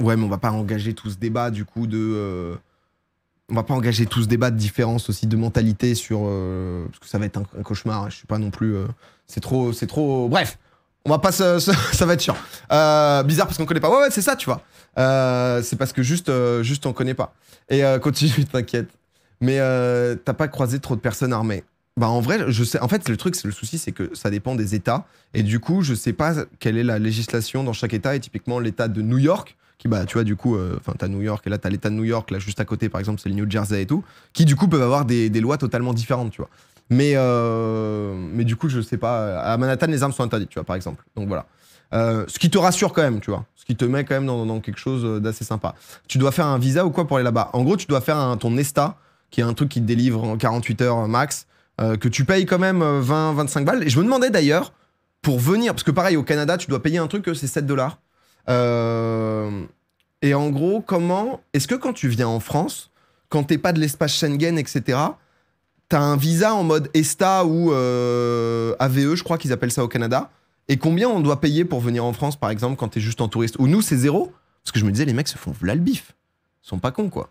Ouais, mais on va pas engager tout ce débat, du coup, de on va pas engager tout ce débat de différence aussi de mentalité sur euh, parce que ça va être un, cauchemar. Hein, je sais pas non plus. Euh, c'est trop, c'est trop. Bref, on va pas. ça va être chiant. Euh, bizarre parce qu'on connaît pas. Ouais, ouais, c'est ça, tu vois. c'est parce que juste, juste on connaît pas. Et continue, t'inquiète. Mais t'as pas croisé trop de personnes armées. Bah en vrai, je sais. En fait, c'est le truc, c'est le souci, c'est que ça dépend des États. Et du coup, je sais pas quelle est la législation dans chaque État. Et typiquement, l'État de New York qui, bah, tu vois, du coup, euh, enfin, t'as New York, et là, t'as l'État de New York, là, juste à côté, par exemple, c'est le New Jersey et tout, qui, du coup, peuvent avoir des, des lois totalement différentes, tu vois. Mais, euh, mais du coup, je sais pas, à Manhattan, les armes sont interdites, tu vois, par exemple. Donc voilà. Euh, ce qui te rassure quand même, tu vois. Ce qui te met quand même dans, dans quelque chose euh, d'assez sympa. Tu dois faire un visa ou quoi pour aller là-bas En gros, tu dois faire un, ton ESTA, qui est un truc qui te délivre en 48 heures max, que tu payes quand même 20-25 balles. Et je me demandais d'ailleurs, pour venir, parce que pareil, au Canada, tu dois payer un truc, c'est 7 dollars. Euh, et en gros, comment est-ce que quand tu viens en France, quand t'es pas de l'espace Schengen, etc., t'as un visa en mode ESTA ou euh, AVE, je crois qu'ils appellent ça au Canada. Et combien on doit payer pour venir en France, par exemple, quand t'es juste en touriste Ou nous, c'est zéro Parce que je me disais, les mecs se font v'là le bif. Ils sont pas cons, quoi.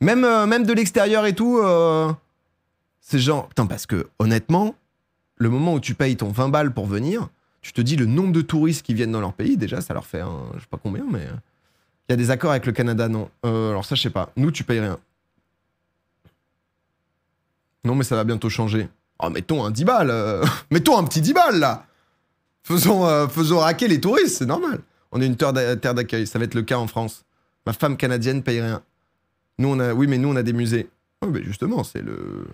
Même, euh, même de l'extérieur et tout, ces euh, c'est genre. Putain, parce que honnêtement, le moment où tu payes ton 20 balles pour venir, tu te dis le nombre de touristes qui viennent dans leur pays, déjà, ça leur fait un. Je sais pas combien, mais il y a des accords avec le Canada, non. Euh, alors ça, je sais pas. Nous, tu payes rien. Non, mais ça va bientôt changer. Oh, mettons un 10 balles. Euh. mettons un petit 10 balles, là. Faisons, euh, faisons raquer les touristes, c'est normal. On est une terre d'accueil. Ça va être le cas en France. Ma femme canadienne paye rien. Nous, on a... Oui, mais nous, on a des musées. Oui, oh, mais justement, c'est le...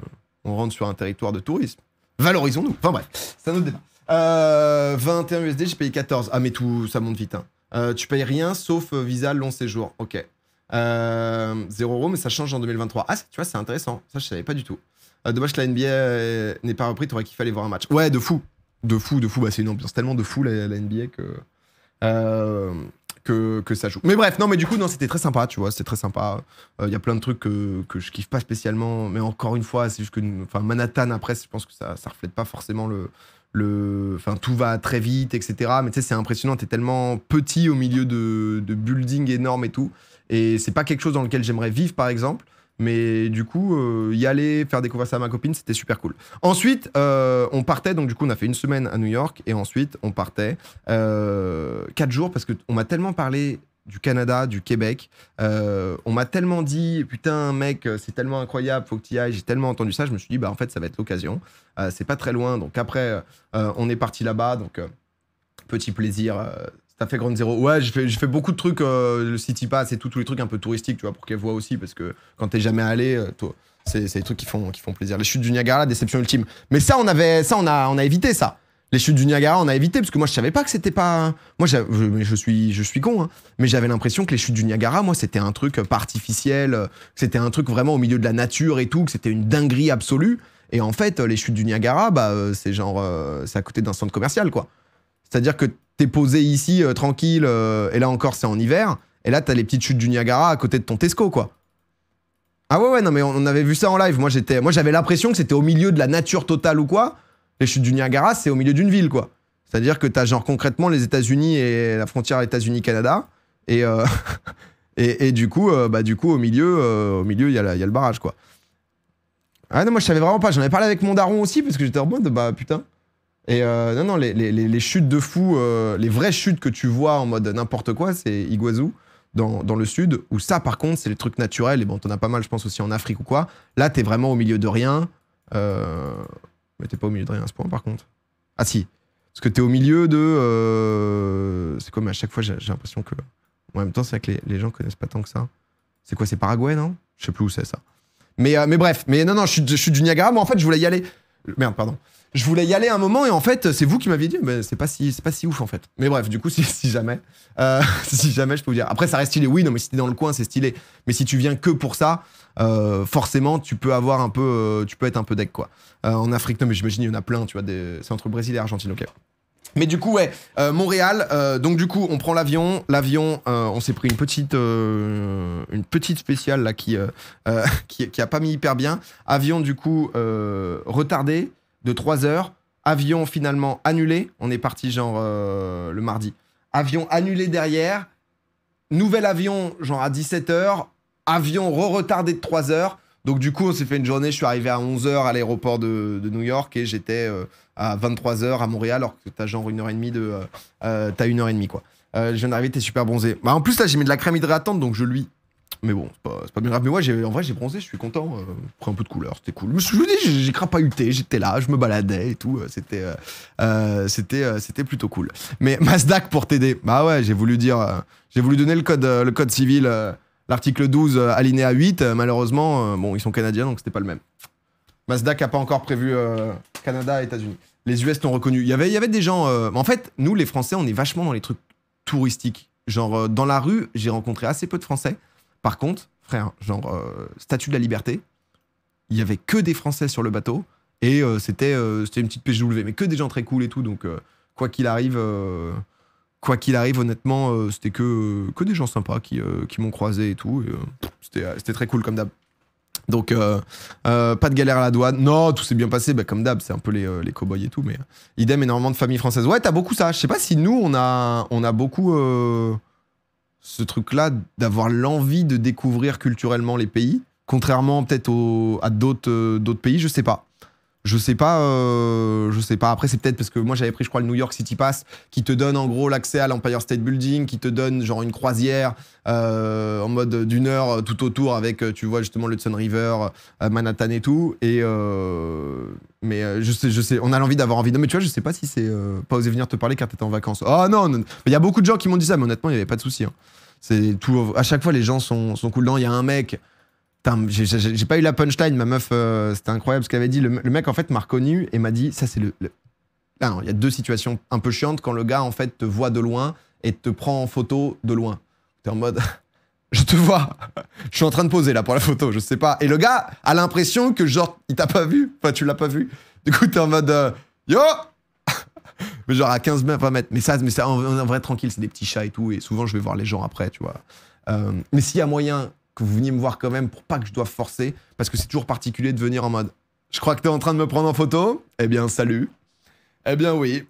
On rentre sur un territoire de tourisme. Valorisons-nous. Enfin bref, ça nous autre 21 USD, j'ai payé 14. Ah, mais tout, ça monte vite. Hein. Euh, tu payes rien sauf euh, visa long séjour. Ok. Euh, 0 euros, mais ça change en 2023. Ah, tu vois, c'est intéressant. Ça, je savais pas du tout. Euh, dommage que la NBA n'ait pas repris. T'aurais kiffé aller voir un match. Ouais, de fou. De fou, de fou. Bah, c'est une ambiance tellement de fou, la, NBA, que. Que, ça joue. Mais bref, non, mais du coup, non, c'était très sympa, tu vois, c'était très sympa. Il y a plein de trucs que, que, je kiffe pas spécialement, mais encore une fois, c'est juste que enfin, Manhattan, après, je pense que ça, ça reflète pas forcément le, enfin tout va très vite, etc. Mais tu sais, c'est impressionnant. T'es tellement petit au milieu de, buildings énormes et tout. Et c'est pas quelque chose dans lequel j'aimerais vivre, par exemple. Mais du coup, euh, y aller, faire découvrir ça à ma copine, c'était super cool. Ensuite, euh, on partait, donc du coup, on a fait une semaine à New York, et ensuite, on partait euh, quatre jours, parce qu'on m'a tellement parlé du Canada, du Québec. Euh, on m'a tellement dit, putain, mec, euh, c'est tellement incroyable, faut que tu y ailles. J'ai tellement entendu ça, je me suis dit, bah en fait, ça va être l'occasion. Euh, c'est pas très loin. Donc après, on est parti là-bas. Donc petit plaisir. ça fait grande zéro. Ouais, je fais, beaucoup de trucs, le City Pass et tout, tous les trucs un peu touristiques, tu vois, pour qu'elle voit aussi, parce que quand t'es jamais allé, toi, c'est, c'est les trucs qui font, qui font plaisir. Les chutes du Niagara, la déception ultime. Mais ça, on avait, ça, on a, on a évité ça. Les chutes du Niagara, on a évité parce que moi je savais pas que c'était pas. Moi, je, suis, je suis con, hein. mais j'avais l'impression que les chutes du Niagara, moi, c'était un truc euh, artificiel, euh, c'était un truc vraiment au milieu de la nature et tout, que c'était une dinguerie absolue. Et en fait, euh, les chutes du Niagara, bah, c'est genre, c'est à côté d'un centre commercial, quoi. C'est-à-dire que t'es posé ici tranquille, et là encore, c'est en hiver, et là, t'as les petites chutes du Niagara à côté de ton Tesco, quoi. Ah ouais, ouais, non, mais on, on avait vu ça en live. Moi, j'étais, moi, j'avais l'impression que c'était au milieu de la nature totale ou quoi. Les chutes du Niagara, c'est au milieu d'une ville, quoi. C'est-à-dire que tu as genre concrètement les États-Unis et la frontière États-Unis-Canada. Et, euh, et, du, coup, euh, bah, du coup, au milieu, euh, au milieu, il y, a le barrage, quoi. Ah non, moi je savais vraiment pas. J'en avais parlé avec mon daron aussi parce que j'étais en mode, bah putain. Et non, non, les, les, chutes de fou, les vraies chutes que tu vois en mode n'importe quoi, c'est Iguazu. Dans, dans, le sud, où ça, par contre, c'est les trucs naturels, et bon, t'en as pas mal, je pense, aussi en Afrique ou quoi. Là, t'es vraiment au milieu de rien. Euh, mais t'es pas au milieu de rien à ce point, par contre. Ah si. Parce que t'es au milieu de. Euh... C'est comme à chaque fois, j'ai l'impression que. En même temps, c'est vrai que les, gens connaissent pas tant que ça. C'est quoi C'est Paraguay, non Je sais plus où c'est ça. Mais, euh, mais bref, mais non, non, je suis, du Niagara. Moi, en fait, je voulais y aller. Merde, pardon. Je voulais y aller un moment et en fait, c'est vous qui m'avez dit, mais c'est pas si, pas si ouf en fait. Mais bref, du coup, si, jamais, euh, si jamais, je peux vous dire. Après, ça reste stylé. Oui, non, mais si t'es dans le coin, c'est stylé. Mais si tu viens que pour ça, euh, forcément, tu peux avoir un peu, euh, tu peux être un peu deck quoi. Euh, en Afrique, non, mais j'imagine il y en a plein, tu vois. Des... C'est entre Brésil et Argentine, ok. Mais du coup, ouais, Montréal, donc du coup, on prend l'avion. L'avion, on s'est pris une petite, une petite spéciale là qui, qui, a pas mis hyper bien. Avion, du coup, retardé de 3 heures. Avion finalement annulé. On est parti genre le mardi. Avion annulé derrière. Nouvel avion, genre à 17h avion re-retardé de 3 heures. Donc du coup, on s'est fait une journée, je suis arrivé à 11h à l'aéroport de, New York et j'étais euh, à 23h à Montréal alors que t'as genre une heure et demie de... Euh, euh, t'as une heure et demie quoi. je viens d'arriver, t'es super bronzé. Bah, en plus là, j'ai mis de la crème hydratante donc je lui... Mais bon, c'est pas, pas bien grave. Mais moi, ouais, en vrai, j'ai bronzé, je suis content. pris un peu de couleur, c'était cool. Je, je vous dis, j'ai crapahuté, j'étais là, je me baladais et tout. C'était c'était c'était plutôt cool. Mais Mazda pour t'aider. Bah ouais, j'ai voulu dire... j'ai voulu donner le code, le code civil L'article 12, euh, alinéa 8, euh, malheureusement, euh, bon, ils sont canadiens, donc c'était pas le même. Mazda n'a pas encore prévu Canada Canada, États-Unis. Les US l'ont reconnu. Il y avait, des gens. En fait, nous, les Français, on est vachement dans les trucs touristiques. Genre, dans la rue, j'ai rencontré assez peu de Français. Par contre, frère, genre, statue de la liberté, il y avait que des Français sur le bateau. Et c'était c'était une petite PGW, mais que des gens très cool et tout. Donc, quoi qu'il arrive quoi qu'il arrive, honnêtement, euh, c'était que, que des gens sympas qui, euh, qui m'ont croisé et tout. Euh, c'était très cool comme d'hab. Donc, pas de galère à la douane. Non, tout s'est bien passé. Bah, comme d'hab, c'est un peu les, les cow-boys et tout. Mais idem, énormément de familles françaises. Ouais, t'as beaucoup ça. Je sais pas si nous, on a, on a beaucoup ce truc-là d'avoir l'envie de découvrir culturellement les pays. Contrairement peut-être à d'autres, d'autres pays, je sais pas. Je sais pas, euh, je sais pas. Après, c'est peut-être parce que moi j'avais pris, je crois, le New York City Pass qui te donne en gros l'accès à l'Empire State Building, qui te donne genre une croisière euh, en mode d'une heure euh, tout autour avec, tu vois, justement le Hudson River, Manhattan et tout. Et mais je sais, je on a l'envie d'avoir envie. Non, mais tu vois, je sais pas si c'est pas osé venir te parler car t'étais en vacances. Oh non, il y a beaucoup de gens qui m'ont dit ça, mais honnêtement, il n'y avait pas de souci. Hein. C'est tout. À chaque fois, les gens sont, sont cool. Non, il y a un mec j'ai pas eu la punchline, ma meuf, euh, c'était incroyable ce qu'elle avait dit. Le, mec, en fait, m'a reconnu et m'a dit ça, c'est le, Ah non, il y a deux situations un peu chiantes quand le gars, en fait, te voit de loin et te prend en photo de loin. T'es en mode. Je te vois. Je suis en train de poser là pour la photo, je sais pas. Et le gars a l'impression que genre il t'a pas vu, enfin tu l'as pas vu. Du coup t'es en mode euh, yo, mais genre à 15 mètres, pas mètres. Mais ça, mais ça, en, vrai tranquille, c'est des petits chats et tout. Et souvent je vais voir les gens après, tu vois. Euh, mais s'il y a moyen que vous veniez me voir quand même pour pas que je doive forcer, parce que c'est toujours particulier de venir en mode Je crois que t'es en train de me prendre en photo Eh bien, salut Eh bien, oui,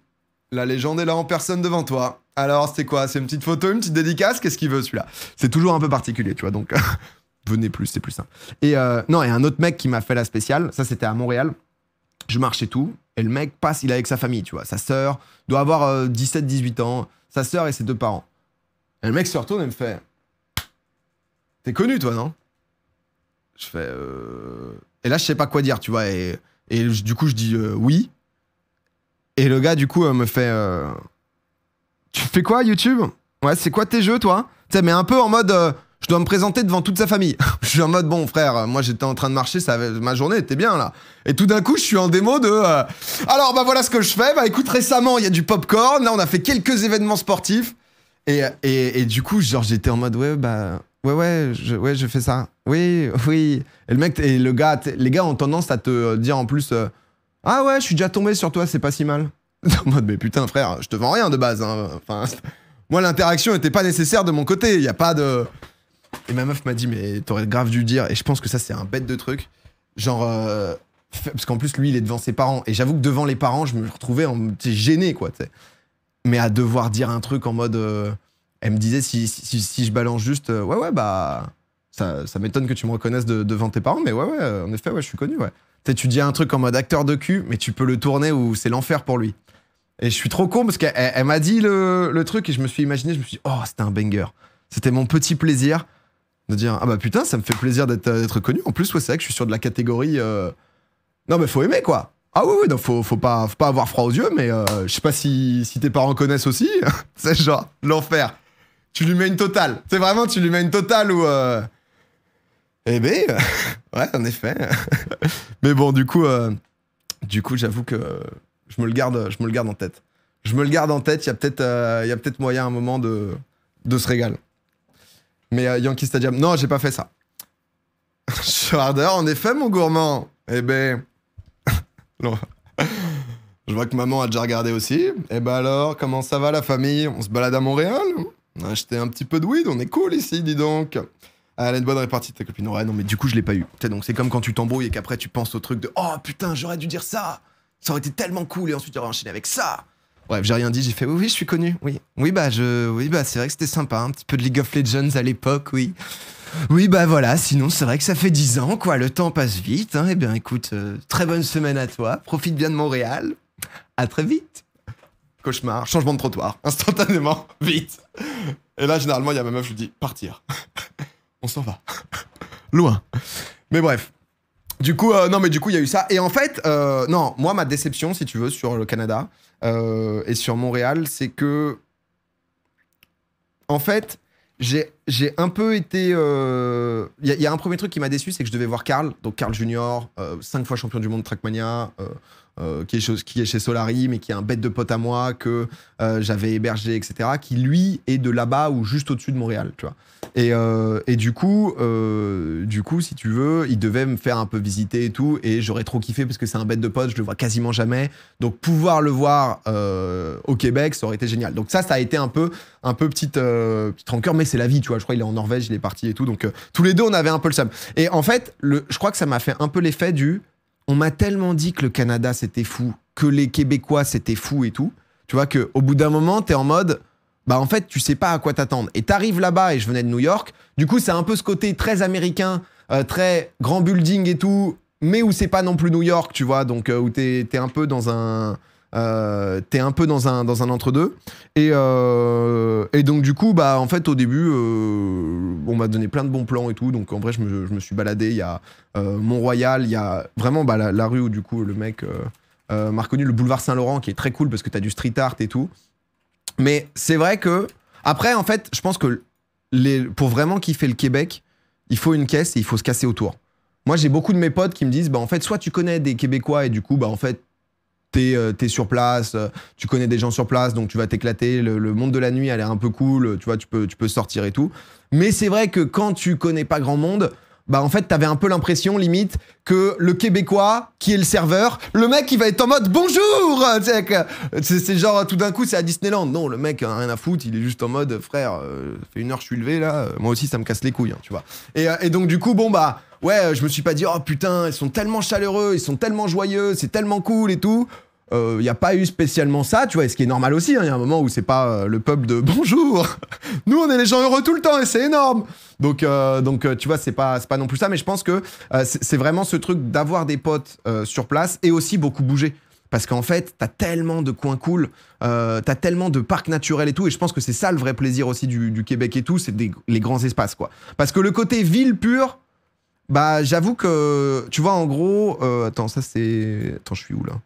la légende est là en personne devant toi. Alors, c'est quoi C'est une petite photo, une petite dédicace Qu'est-ce qu'il veut celui-là C'est toujours un peu particulier, tu vois, donc venez plus, c'est plus simple. Et euh, non, et un autre mec qui m'a fait la spéciale, ça c'était à Montréal, je marchais tout, et le mec passe, il est avec sa famille, tu vois, sa sœur, doit avoir 17-18 euh, ans, sa sœur et ses deux parents. Et le mec se retourne et me fait T'es connu, toi, non Je fais. Euh, et là, je sais pas quoi dire, tu vois. Et, du coup, je dis euh, oui. Et le gars, du coup, euh, me fait. Tu fais quoi, YouTube Ouais, c'est quoi tes jeux, toi Tu sais, mais un peu en mode. je dois me présenter devant toute sa famille. je suis en mode, bon, frère, moi, j'étais en train de marcher, ça ma journée était bien, là. Et tout d'un coup, je suis en démo de. Alors, bah voilà ce que je fais. Bah écoute, récemment, il y a du popcorn. Là, on a fait quelques événements sportifs. Et, et, et, du coup, genre, j'étais en mode, ouais, bah, ouais, ouais, je, ouais, je fais ça. Oui, oui. Et le mec, et le gars, les gars ont tendance à te euh, dire en plus, euh, ah ouais, je suis déjà tombé sur toi, c'est pas si mal. En mode, mais putain, frère, je te vends rien de base. Hein. Enfin, moi, l'interaction était pas nécessaire de mon côté. Il n'y a pas de. Et ma meuf m'a dit, mais t'aurais grave dû dire. Et je pense que ça, c'est un bête de truc. Genre. Euh, parce qu'en plus, lui, il est devant ses parents. Et j'avoue que devant les parents, je me retrouvais en, gêné, quoi. Mais à devoir dire un truc en mode elle me disait si, je balance juste, euh, ouais, ouais, bah, ça, m'étonne que tu me reconnaisses de, devant tes parents, mais ouais, ouais, euh, en effet, ouais, je suis connu, ouais. Tu tu dis un truc en mode acteur de cul, mais tu peux le tourner Ou c'est l'enfer pour lui. Et je suis trop con parce qu'elle m'a dit le, truc et je me suis imaginé, je me suis dit, oh, c'était un banger. C'était mon petit plaisir de dire, ah bah putain, ça me fait plaisir d'être euh, connu. En plus, ouais, c'est vrai que je suis sur de la catégorie. Non, mais faut aimer quoi. Ah oui, oui, faut, pas, pas avoir froid aux yeux, mais je sais pas si, si tes parents connaissent aussi. c'est genre l'enfer. Tu lui mets une totale. C'est vraiment, tu lui mets une totale ou. Euh, eh ben, ouais, en effet. Mais bon, du coup, euh, du coup, j'avoue que je me le garde, je me le garde en tête. Je me le garde en tête. Il y a peut-être, euh, il peut-être moyen un moment de de se régaler. Mais Yankee Stadium, non, j'ai pas fait ça. on en effet, mon gourmand. Eh ben. Je vois que maman a déjà regardé aussi. Eh ben alors, comment ça va la famille On se balade à Montréal on a acheté un petit peu de weed, on est cool ici, dis donc. Allez, ah, une bonne répartie ta copine. Ouais, non, mais du coup, je l'ai pas eu. donc, c'est comme quand tu t'embrouilles et qu'après, tu penses au truc de Oh putain, j'aurais dû dire ça. Ça aurait été tellement cool et ensuite, j'aurais enchaîné avec ça. Bref, j'ai rien dit, j'ai fait oui, je suis connu, oui. Oui, bah, je, oui, bah, c'est vrai que c'était sympa, un petit peu de League of Legends à l'époque, oui. Oui, bah voilà, sinon, c'est vrai que ça fait 10 ans, quoi, le temps passe vite, hein. Eh bien, écoute, euh, très bonne semaine à toi, profite bien de Montréal, à très vite cauchemar, changement de trottoir, instantanément, vite. Et là, généralement, il y a ma meuf, je lui dis, partir. On s'en va. Loin. Mais bref. Du coup, euh, non, mais du coup, il y a eu ça. Et en fait, euh, non, moi, ma déception, si tu veux, sur le Canada euh, et sur Montréal, c'est que. En fait, j'ai un peu été. Il y, a un premier truc qui m'a déçu, c'est que je devais voir Carl, donc Carl Junior, cinq fois champion du monde de Trackmania, euh, qui, est chez, Solari, mais qui est un bête de pote à moi, que euh, j'avais hébergé, etc., qui lui est de là-bas ou juste au-dessus de Montréal, tu vois. Et, euh, du, coup, du coup, si tu veux, il devait me faire un peu visiter et tout, et j'aurais trop kiffé parce que c'est un bête de pote, je le vois quasiment jamais. Donc pouvoir le voir au Québec, ça aurait été génial. Donc ça, ça a été un peu, un peu petite, petite rancœur, mais c'est la vie, tu vois. Je crois qu'il est en Norvège, il est parti et tout. Donc tous les deux, on avait un peu le seum. Et en fait, le, je crois que ça m'a fait un peu l'effet du on m'a tellement dit que le Canada c'était fou, que les Québécois c'était fou et tout. Tu vois que au bout d'un moment, t'es en mode, bah en fait, tu sais pas à quoi t'attendre. Et t'arrives là-bas et je venais de New York. Du coup, c'est un peu ce côté très américain, euh, très grand building et tout, mais où c'est pas non plus New York, tu vois. Donc euh, où t'es un peu dans un euh, t'es un peu dans un, dans un entre-deux. Et, euh, donc, du coup, bah, en fait, au début, euh, on m'a donné plein de bons plans et tout. Donc, en vrai, je me, suis baladé. Il y a Mont-Royal, il y a vraiment bah, la, rue où, du coup, le mec m'a reconnu, le boulevard Saint-Laurent, qui est très cool parce que t'as du street art et tout. Mais c'est vrai que, après, en fait, je pense que pour vraiment kiffer le Québec, il faut une caisse et il faut se casser autour. Moi, j'ai beaucoup de mes potes qui me disent, bah, en fait, soit tu connais des Québécois et du coup, bah, en fait, euh, t'es sur place, euh, tu connais des gens sur place, donc tu vas t'éclater. Le, monde de la nuit a l'air un peu cool, tu vois, tu peux, tu peux sortir et tout. Mais c'est vrai que quand tu connais pas grand monde, bah en fait t'avais un peu l'impression limite que le Québécois qui est le serveur, le mec il va être en mode bonjour, c'est genre tout d'un coup c'est à Disneyland, non le mec a rien à foutre, il est juste en mode frère, euh, fait une heure je suis levé là, moi aussi ça me casse les couilles, hein, tu vois. Et, et, donc du coup bon bah ouais, euh, je me suis pas dit, oh putain, ils sont tellement chaleureux, ils sont tellement joyeux, c'est tellement cool et tout. Il euh, n'y a pas eu spécialement ça, tu vois, et ce qui est normal aussi, il hein. y a un moment où c'est pas euh, le peuple de bonjour, nous on est les gens heureux tout le temps et c'est énorme. Donc, euh, donc tu vois, c'est pas, pas non plus ça, mais je pense que c'est vraiment ce truc d'avoir des potes sur place et aussi beaucoup bouger. Parce qu'en fait, t'as tellement de coins cool, t'as tellement de parcs naturels et tout, et je pense que c'est ça le vrai plaisir aussi du, du Québec et tout, c'est les grands espaces, quoi. Parce que le côté ville pure, bah, j'avoue que, tu vois, en gros, euh, attends, ça c'est, attends, je suis où là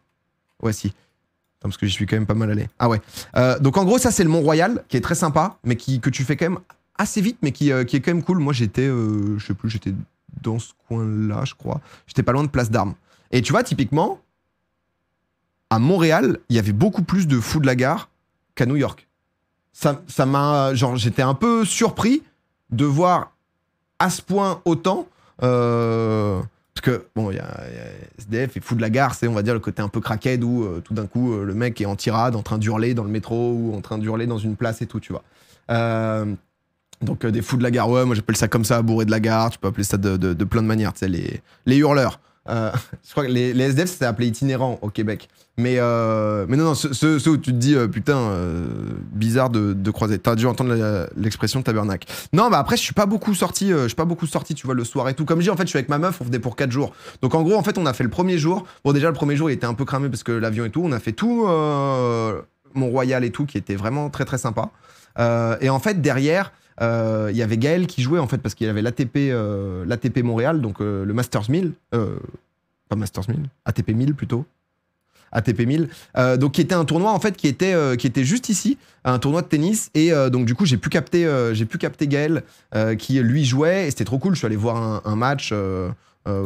Ouais, si. Attends, parce que j'y suis quand même pas mal allé. Ah ouais. Euh, donc en gros, ça c'est le Mont Royal, qui est très sympa, mais qui que tu fais quand même assez vite, mais qui, euh, qui est quand même cool. Moi, j'étais, je sais plus, j'étais dans ce coin-là, je crois. J'étais pas loin de Place d'Armes. Et tu vois, typiquement, à Montréal, il y avait beaucoup plus de fous de la gare qu'à New York. Ça, ça m'a, genre, j'étais un peu surpris de voir à ce point autant. Euh, parce que, bon, il y, a SDF et Fou de la Gare, c'est, on va dire, le côté un peu crackhead où euh, tout d'un coup, euh, le mec est en tirade, en train d'hurler dans le métro ou en train d'hurler dans une place et tout, tu vois. donc, des Fous de la Gare, ouais, moi j'appelle ça comme ça, bourré de la Gare, tu peux appeler ça de, plein de manières, tu sais, les, les hurleurs. Euh, je crois que les, SDF, c'était appelé itinérant au Québec. Mais, euh, mais non, non, ceux, où tu te dis, euh, putain, bizarre de, croiser. T'as dû entendre l'expression tabernacle. Non, bah après, je suis pas beaucoup sorti, je suis pas beaucoup sorti, tu vois, le soir et tout. Comme je dis, en fait, je suis avec ma meuf, on venait pour 4 jours. Donc en gros, en fait, on a fait le premier jour. Bon, déjà, le premier jour, il était un peu cramé parce que l'avion et tout. On a fait tout mon royal et tout, qui était vraiment très, très sympa. et en fait, derrière, euh, il y avait Gaël qui jouait en fait parce qu'il avait l'ATP euh, l'ATP Montréal, donc euh, le Masters 1000, pas Masters 1000, ATP 1000 plutôt. ATP 1000. donc qui était un tournoi en fait qui était qui était juste ici, un tournoi de tennis et donc du coup j'ai pu capter j'ai pu capter Gaël qui lui jouait et c'était trop cool. Je suis allé voir un, match. je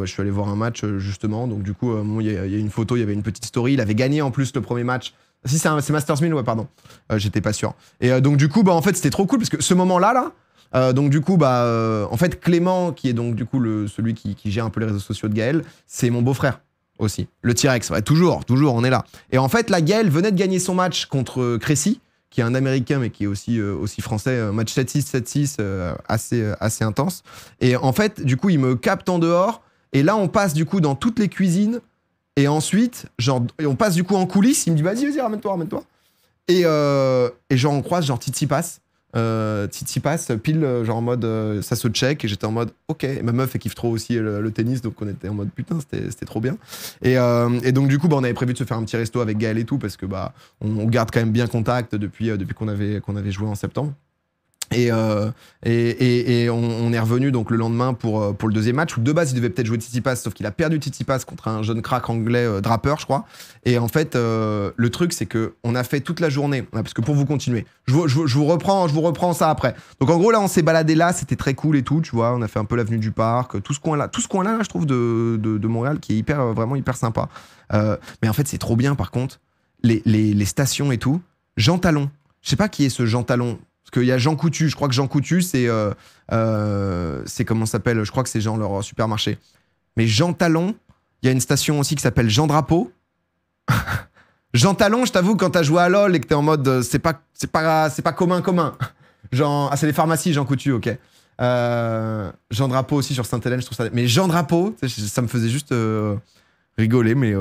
suis allé voir un match justement, donc du coup, il y, a une photo, il y avait une petite story. Il avait gagné en plus le premier match, si, c'est, c'est Masters Mill, ouais, pardon. Euh, j'étais pas sûr. Et euh, donc, du coup, bah, en fait, c'était trop cool parce que ce moment-là, là, euh, donc, du coup, bah, en fait, Clément, qui est donc, du coup, le, celui qui, gère un peu les réseaux sociaux de Gaël, c'est mon beau-frère aussi. Le T-Rex, ouais, toujours, toujours, on est là. Et en fait, la Gaël venait de gagner son match contre Crécy, qui est un américain, mais qui est aussi, aussi français. match 7-6, 7-6, assez, assez intense. Et en fait, du coup, il me capte en dehors. Et là, on passe, du coup, dans toutes les cuisines. Et ensuite, genre, on passe du coup en coulisses. Il me dit, vas-y, vas-y, ramène-toi, ramène-toi. Et, euh, et genre, on croise, genre, Titi passe. Euh, Titi passe pile, euh, genre en mode ça se check. Et j'étais en mode ok. ma meuf, elle kiffe trop aussi le, tennis. Donc on était en mode putain, c'était trop bien. Et, et donc, du coup, bah, on avait prévu de se faire un petit resto avec Gaël et tout. Parce que bah, on garde quand même bien contact depuis, depuis qu'on avait, qu'on avait joué en septembre. Euh, et, et, et, on, est revenu donc le lendemain pour, euh, pour le deuxième match où de base il devait peut-être jouer Titi Pass, sauf qu'il a perdu Titi Pass contre un jeune crack anglais euh, drapeur je crois. Et en fait, le truc c'est que on a fait toute la journée, parce que pour vous continuer, je vous, je, vous reprends, je vous reprends ça après. Donc en gros là, on s'est baladé là, c'était très cool et tout, tu vois. On a fait un peu l'avenue du parc, tout ce coin là, tout ce coin là, là je trouve de, de, de, Montréal qui est hyper vraiment hyper sympa. mais en fait, c'est trop bien par contre les, les, les stations et tout. Jean Talon, je sais pas qui est ce Jean Talon. Parce qu'il y a Jean Coutu, je crois que Jean Coutu, c'est. Euh, euh, c'est comment s'appelle Je crois que c'est Jean leur supermarché. Mais Jean Talon, il y a une station aussi qui s'appelle Jean Drapeau. Jean Talon, je t'avoue, quand t'as joué à LoL et que t'es en mode euh, c'est pas, c'est pas, c'est pas commun, commun. Jean, ah, c'est les pharmacies, Jean Coutu, ok. Jean Drapeau aussi sur Sainte-Hélène, je trouve ça. Mais Jean Drapeau, ça me faisait juste rigoler, mais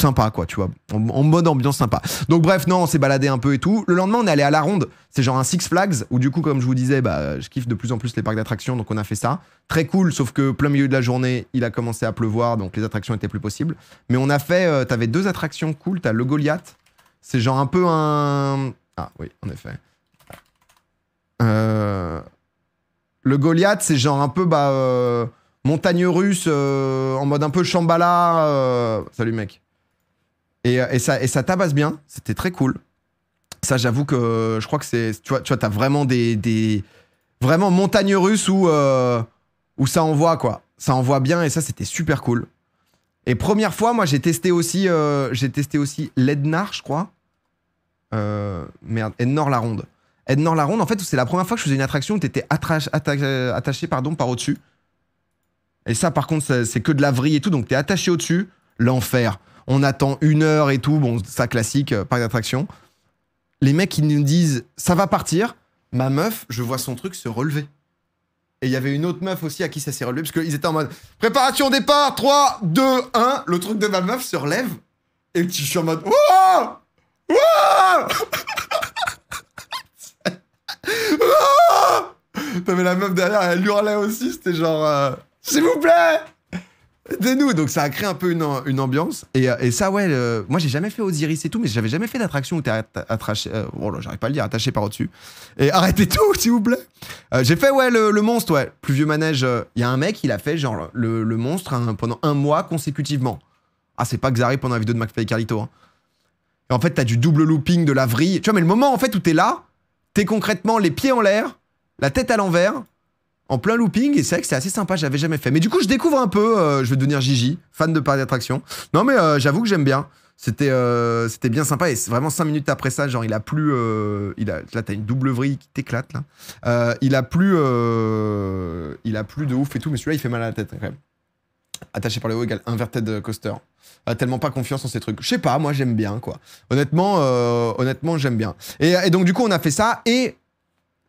sympa quoi tu vois en, mode ambiance sympa donc bref non on s'est baladé un peu et tout le lendemain on est allé à la ronde c'est genre un Six Flags où du coup comme je vous disais bah je kiffe de plus en plus les parcs d'attractions donc on a fait ça très cool sauf que plein milieu de la journée il a commencé à pleuvoir donc les attractions étaient plus possibles mais on a fait euh, t'avais deux attractions cool t'as le Goliath c'est genre un peu un ah oui en effet euh, le Goliath c'est genre un peu bah euh, montagne russe en mode un peu Shambhala salut mec euh, et, ça, ça tabasse bien. C'était très cool. Ça, j'avoue que euh, je crois que c'est. Tu vois, tu vois, t'as vraiment des, Vraiment montagnes russes où, euh, où ça envoie, quoi. Ça envoie bien et ça, c'était super cool. Et première fois, moi, j'ai testé aussi. j'ai testé aussi Lednar, je crois. merde, Ednor la ronde. Ednor la ronde, en fait, c'est la première fois que je faisais une attraction où t'étais attaché pardon, par au-dessus. Et ça, par contre, c'est que de la vrille et tout, donc t'es attaché au-dessus. L'enfer on attend une heure et tout, bon, ça classique, euh, parc d'attraction. Les mecs, ils nous disent, ça va partir, ma meuf, je vois son truc se relever. Et il y avait une autre meuf aussi à qui ça s'est relevé, parce qu'ils étaient en mode préparation départ, 3, 2, 1. Le truc de ma meuf se relève. Et je suis en mode Wouah Wouah T'avais la meuf derrière, elle hurlait aussi, c'était genre euh, S'il vous plaît de nous. Donc ça a créé un peu une, ambiance. Euh, et, ça, ouais, moi j'ai jamais fait Osiris et tout, mais j'avais jamais fait d'attraction où t'es attaché. Euh, oh là, j'arrive pas à le dire, attaché par au-dessus. Et arrêtez tout, s'il vous plaît. Euh, j'ai fait, ouais, le, monstre, ouais. Plus vieux manège, il y a un mec, il a fait genre le, monstre pendant un mois consécutivement. Ah, c'est pas Xari pendant la vidéo de McFly et Carlito. Hein. Et en fait, t'as du double looping, de la vrille. Tu vois, mais le moment en fait où t'es là, t'es concrètement les pieds en l'air, la tête à l'envers, en plein looping. Et c'est vrai que c'est assez sympa, j'avais jamais fait. Mais du coup, je découvre un peu. Euh, je vais devenir Gigi, fan de parc d'attraction. Non, mais euh, j'avoue que j'aime bien. C'était euh, c'était bien sympa. Et vraiment, cinq minutes après ça, genre, il a plus. il a, là, t'as une double vrille qui t'éclate, là. il a plus. il a plus de ouf et tout. Mais celui-là, il fait mal à la tête, quand même. Attaché par le haut égal, inverted coaster. a ah, tellement pas confiance en ces trucs. Je sais pas, moi j'aime bien quoi. Honnêtement, honnêtement j'aime bien. et donc du coup on a fait ça et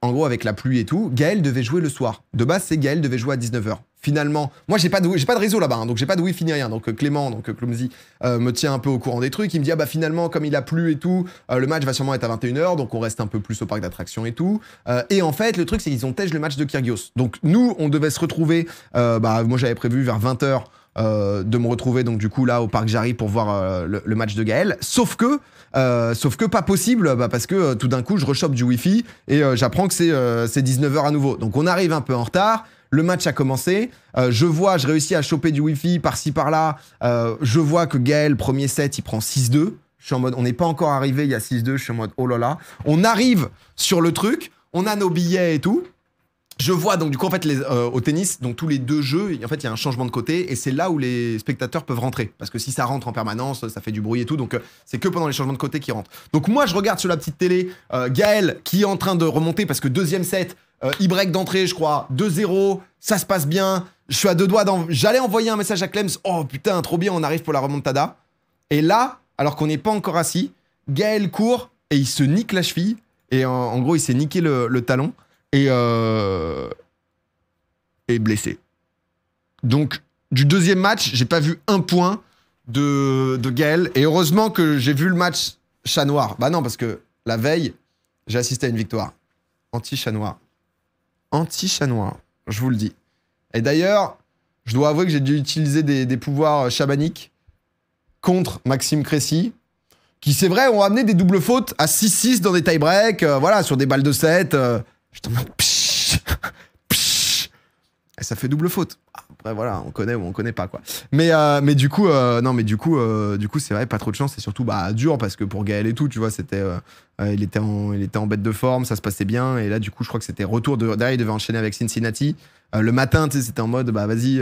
en gros, avec la pluie et tout, Gaël devait jouer le soir. De base, c'est Gaël devait jouer à 19h. Finalement, moi, j'ai pas de, pas de réseau là-bas, hein, donc j'ai pas de wifi ni rien. Donc euh, Clément, donc euh, Clumsy, euh, me tient un peu au courant des trucs. Il me dit, ah bah finalement, comme il a plu et tout, le match va sûrement être à 21h, donc on reste un peu plus au parc d'attractions et tout. et en fait, le truc, c'est qu'ils ont tège le match de Kyrgios. Donc nous, on devait se retrouver, bah moi, j'avais prévu vers 20h. Euh, de me retrouver donc du coup là au parc Jarry pour voir euh, le, match de Gaël. Sauf que, euh, sauf que pas possible, bah, parce que tout d'un coup je rechoppe du wifi et j'apprends que c'est 19h à nouveau. Donc on arrive un peu en retard. Le match a commencé. je vois, je réussis à choper du wifi par-ci par-là. je vois que Gaël, premier set, il prend 6-2. Je suis en mode, on n'est pas encore arrivé, il y a 6-2. Je suis en mode, oh là là. On arrive sur le truc, on a nos billets et tout je vois donc du coup en fait euh, au tennis donc tous les deux jeux en fait il y a un changement de côté et c'est là où les spectateurs peuvent rentrer parce que si ça rentre en permanence ça fait du bruit et tout donc euh, c'est que pendant les changements de côté qu'ils rentrent donc moi je regarde sur la petite télé euh, Gaël qui est en train de remonter parce que deuxième set y break d'entrée je crois 2-0 ça se passe bien je suis à deux doigts j'allais envoyer un message à Clems oh putain trop bien on arrive pour la remontada et là alors qu'on n'est pas encore assis Gaël court et il se nique la cheville et en, gros il s'est niqué le talon euh, et, blessé. Donc, du deuxième match, j'ai pas vu un point de, de Gaël. Et heureusement que j'ai vu le match chat noir. Bah non, parce que la veille, j'ai assisté à une victoire. Anti-chat noir. Anti-chat noir, je vous le dis. Et d'ailleurs, je dois avouer que j'ai dû utiliser des, pouvoirs euh, chabaniques contre Maxime Crécy, qui, c'est vrai, ont amené des doubles fautes à 6-6 dans des tie-breaks, euh, voilà, sur des balles de 7. Je et ça fait double faute. Après voilà, on connaît ou on connaît pas quoi. Mais euh, mais du coup euh, non mais du coup euh, du coup c'est vrai pas trop de chance C'est surtout bah dur parce que pour Gaël et tout tu vois c'était il était en il était en bête de forme ça se passait bien et là du coup je crois que c'était retour de il devait enchaîner avec Cincinnati le matin c'était en mode bah vas-y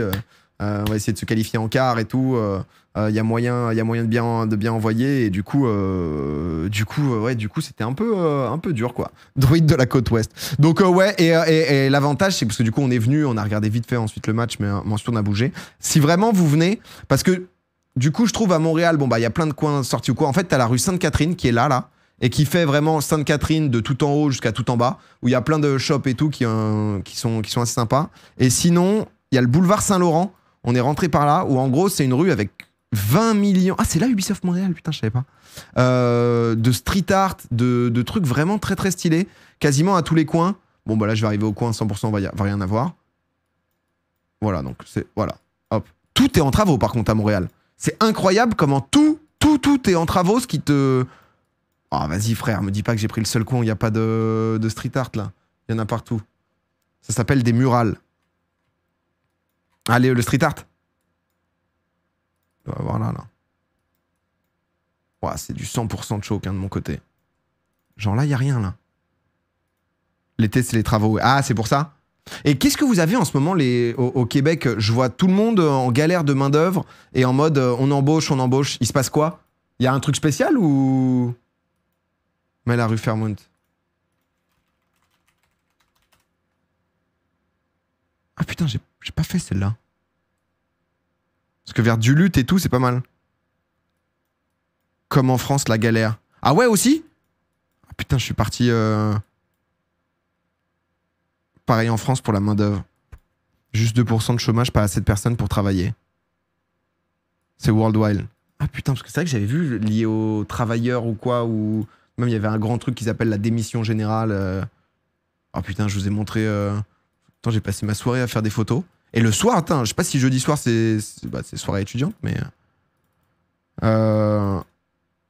euh, on va essayer de se qualifier en quart et tout. Il euh, euh, y a moyen, il y a moyen de bien, de bien envoyer. Et du coup, du coup, ouais, du coup, c'était un peu, un peu dur quoi. Druide de la côte ouest. Donc ouais, et, l'avantage, c'est parce que du coup, on est venu, on a regardé vite fait ensuite le match, mais, hein, ensuite on a bougé. Si vraiment vous venez, parce que du coup, je trouve à Montréal, bon, bah, il y a plein de coins sortis ou quoi. En fait, t'as la rue Sainte-Catherine qui est là, là, et qui fait vraiment Sainte-Catherine de tout en haut jusqu'à tout en bas, où il y a plein de shops et tout qui, qui, sont, qui sont assez sympas. Et sinon, il y a le boulevard Saint-Laurent on est rentré par là, où en gros, c'est une rue avec 20 millions. Ah, c'est là Ubisoft Montréal, putain, je savais pas. Euh, de street art, de, trucs vraiment très très stylés, quasiment à tous les coins. Bon, bah là, je vais arriver au coin 100%, va, y a, va rien avoir. Voilà, donc c'est. Voilà. Hop. Tout est en travaux, par contre, à Montréal. C'est incroyable comment tout, tout, tout est en travaux, ce qui te. Ah, vas-y, frère, me dis pas que j'ai pris le seul coin il n'y a pas de street art, là. Il y en a partout. Ça s'appelle des murales. Allez, ah, le street art. Voilà, là, c'est du 100% de choke de mon côté. Genre là, il a rien, là. L'été, c'est les travaux. Ah, c'est pour ça Et qu'est-ce que vous avez en ce moment les... au, Québec Je vois tout le monde en galère de main-d'œuvre et en mode euh, on embauche, on embauche. Il se passe quoi Il y a un truc spécial ou. Mais la rue Fairmont. Ah putain, j'ai j'ai pas fait celle-là. Parce que vers du lutte et tout, c'est pas mal. Comme en France, la galère. Ah ouais, aussi ah putain, je suis parti... Euh, pareil en France pour la main-d'œuvre. Juste 2% de chômage, pas assez de personnes pour travailler. C'est Worldwide. Ah putain, parce que c'est vrai que j'avais vu lié aux travailleurs ou quoi, ou même il y avait un grand truc qu'ils appellent la démission générale. Ah putain, je vous ai montré. Euh. Attends, j'ai passé ma soirée à faire des photos. Et le soir, je sais pas si jeudi soir c'est bah, soirée étudiante, mais. Euh,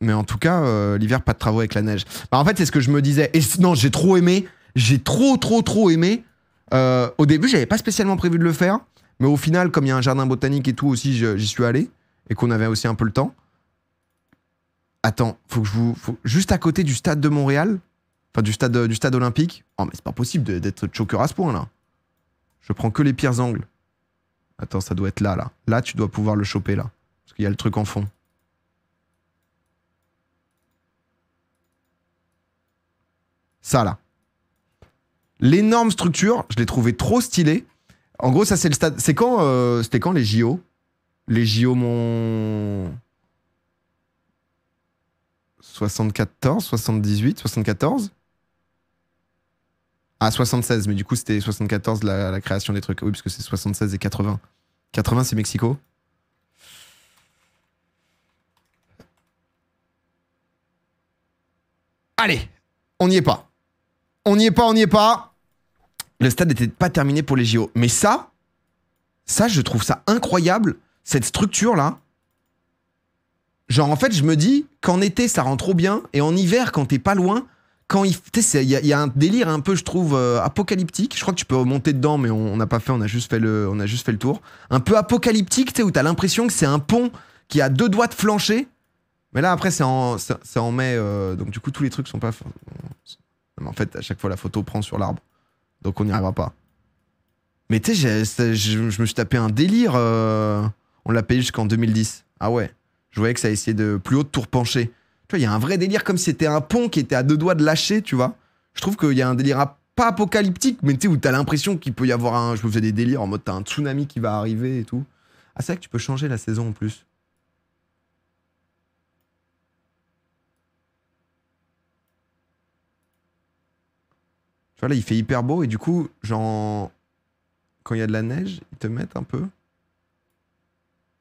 mais en tout cas, euh, l'hiver, pas de travaux avec la neige. Bah, en fait, c'est ce que je me disais. Et sinon, j'ai trop aimé. J'ai trop, trop, trop aimé. Euh, au début, j'avais pas spécialement prévu de le faire. Mais au final, comme il y a un jardin botanique et tout aussi, j'y suis allé. Et qu'on avait aussi un peu le temps. Attends, faut que je vous. Juste à côté du stade de Montréal. Enfin, du stade, du stade olympique. Oh, mais c'est pas possible d'être choker à ce point là. Je prends que les pires angles. Attends, ça doit être là, là. Là, tu dois pouvoir le choper, là. Parce qu'il y a le truc en fond. Ça, là. L'énorme structure, je l'ai trouvé trop stylé. En gros, ça, c'est le stade. C'est quand euh, C'était quand les JO Les JO mon. 74, 78, 74 ah, 76, mais du coup, c'était 74 la, la création des trucs. Oui, parce que c'est 76 et 80. 80, c'est Mexico. Allez, on n'y est pas. On n'y est pas, on n'y est pas. Le stade n'était pas terminé pour les JO. Mais ça, ça, je trouve ça incroyable, cette structure-là. Genre, en fait, je me dis qu'en été, ça rend trop bien. Et en hiver, quand t'es pas loin, quand il y, y, a un délire un peu, je trouve, euh, apocalyptique. Je crois que tu peux monter dedans, mais on n'a pas fait, on a juste fait le, on a juste fait le tour. Un peu apocalyptique, tu sais, où l'impression que c'est un pont qui a deux doigts de flancher. Mais là, après, c'est en, c'est en mai, euh, donc du coup, tous les trucs sont pas. en fait, à chaque fois, la photo prend sur l'arbre. Donc on n'y arrivera pas. Mais tu sais, je me suis tapé un délire. Euh, on l'a payé jusqu'en 2010. Ah ouais. Je voyais que ça essayait de plus haut de tour tu vois, il y a un vrai délire comme si c'était un pont qui était à deux doigts de lâcher, tu vois. Je trouve qu'il y a un délire pas apocalyptique, mais tu sais, où t'as l'impression qu'il peut y avoir un. Je me faisais des délires en mode t'as un tsunami qui va arriver et tout. Ah, c'est vrai que tu peux changer la saison en plus. Tu vois, là, il fait hyper beau et du coup, genre. Quand il y a de la neige, ils te mettent un peu.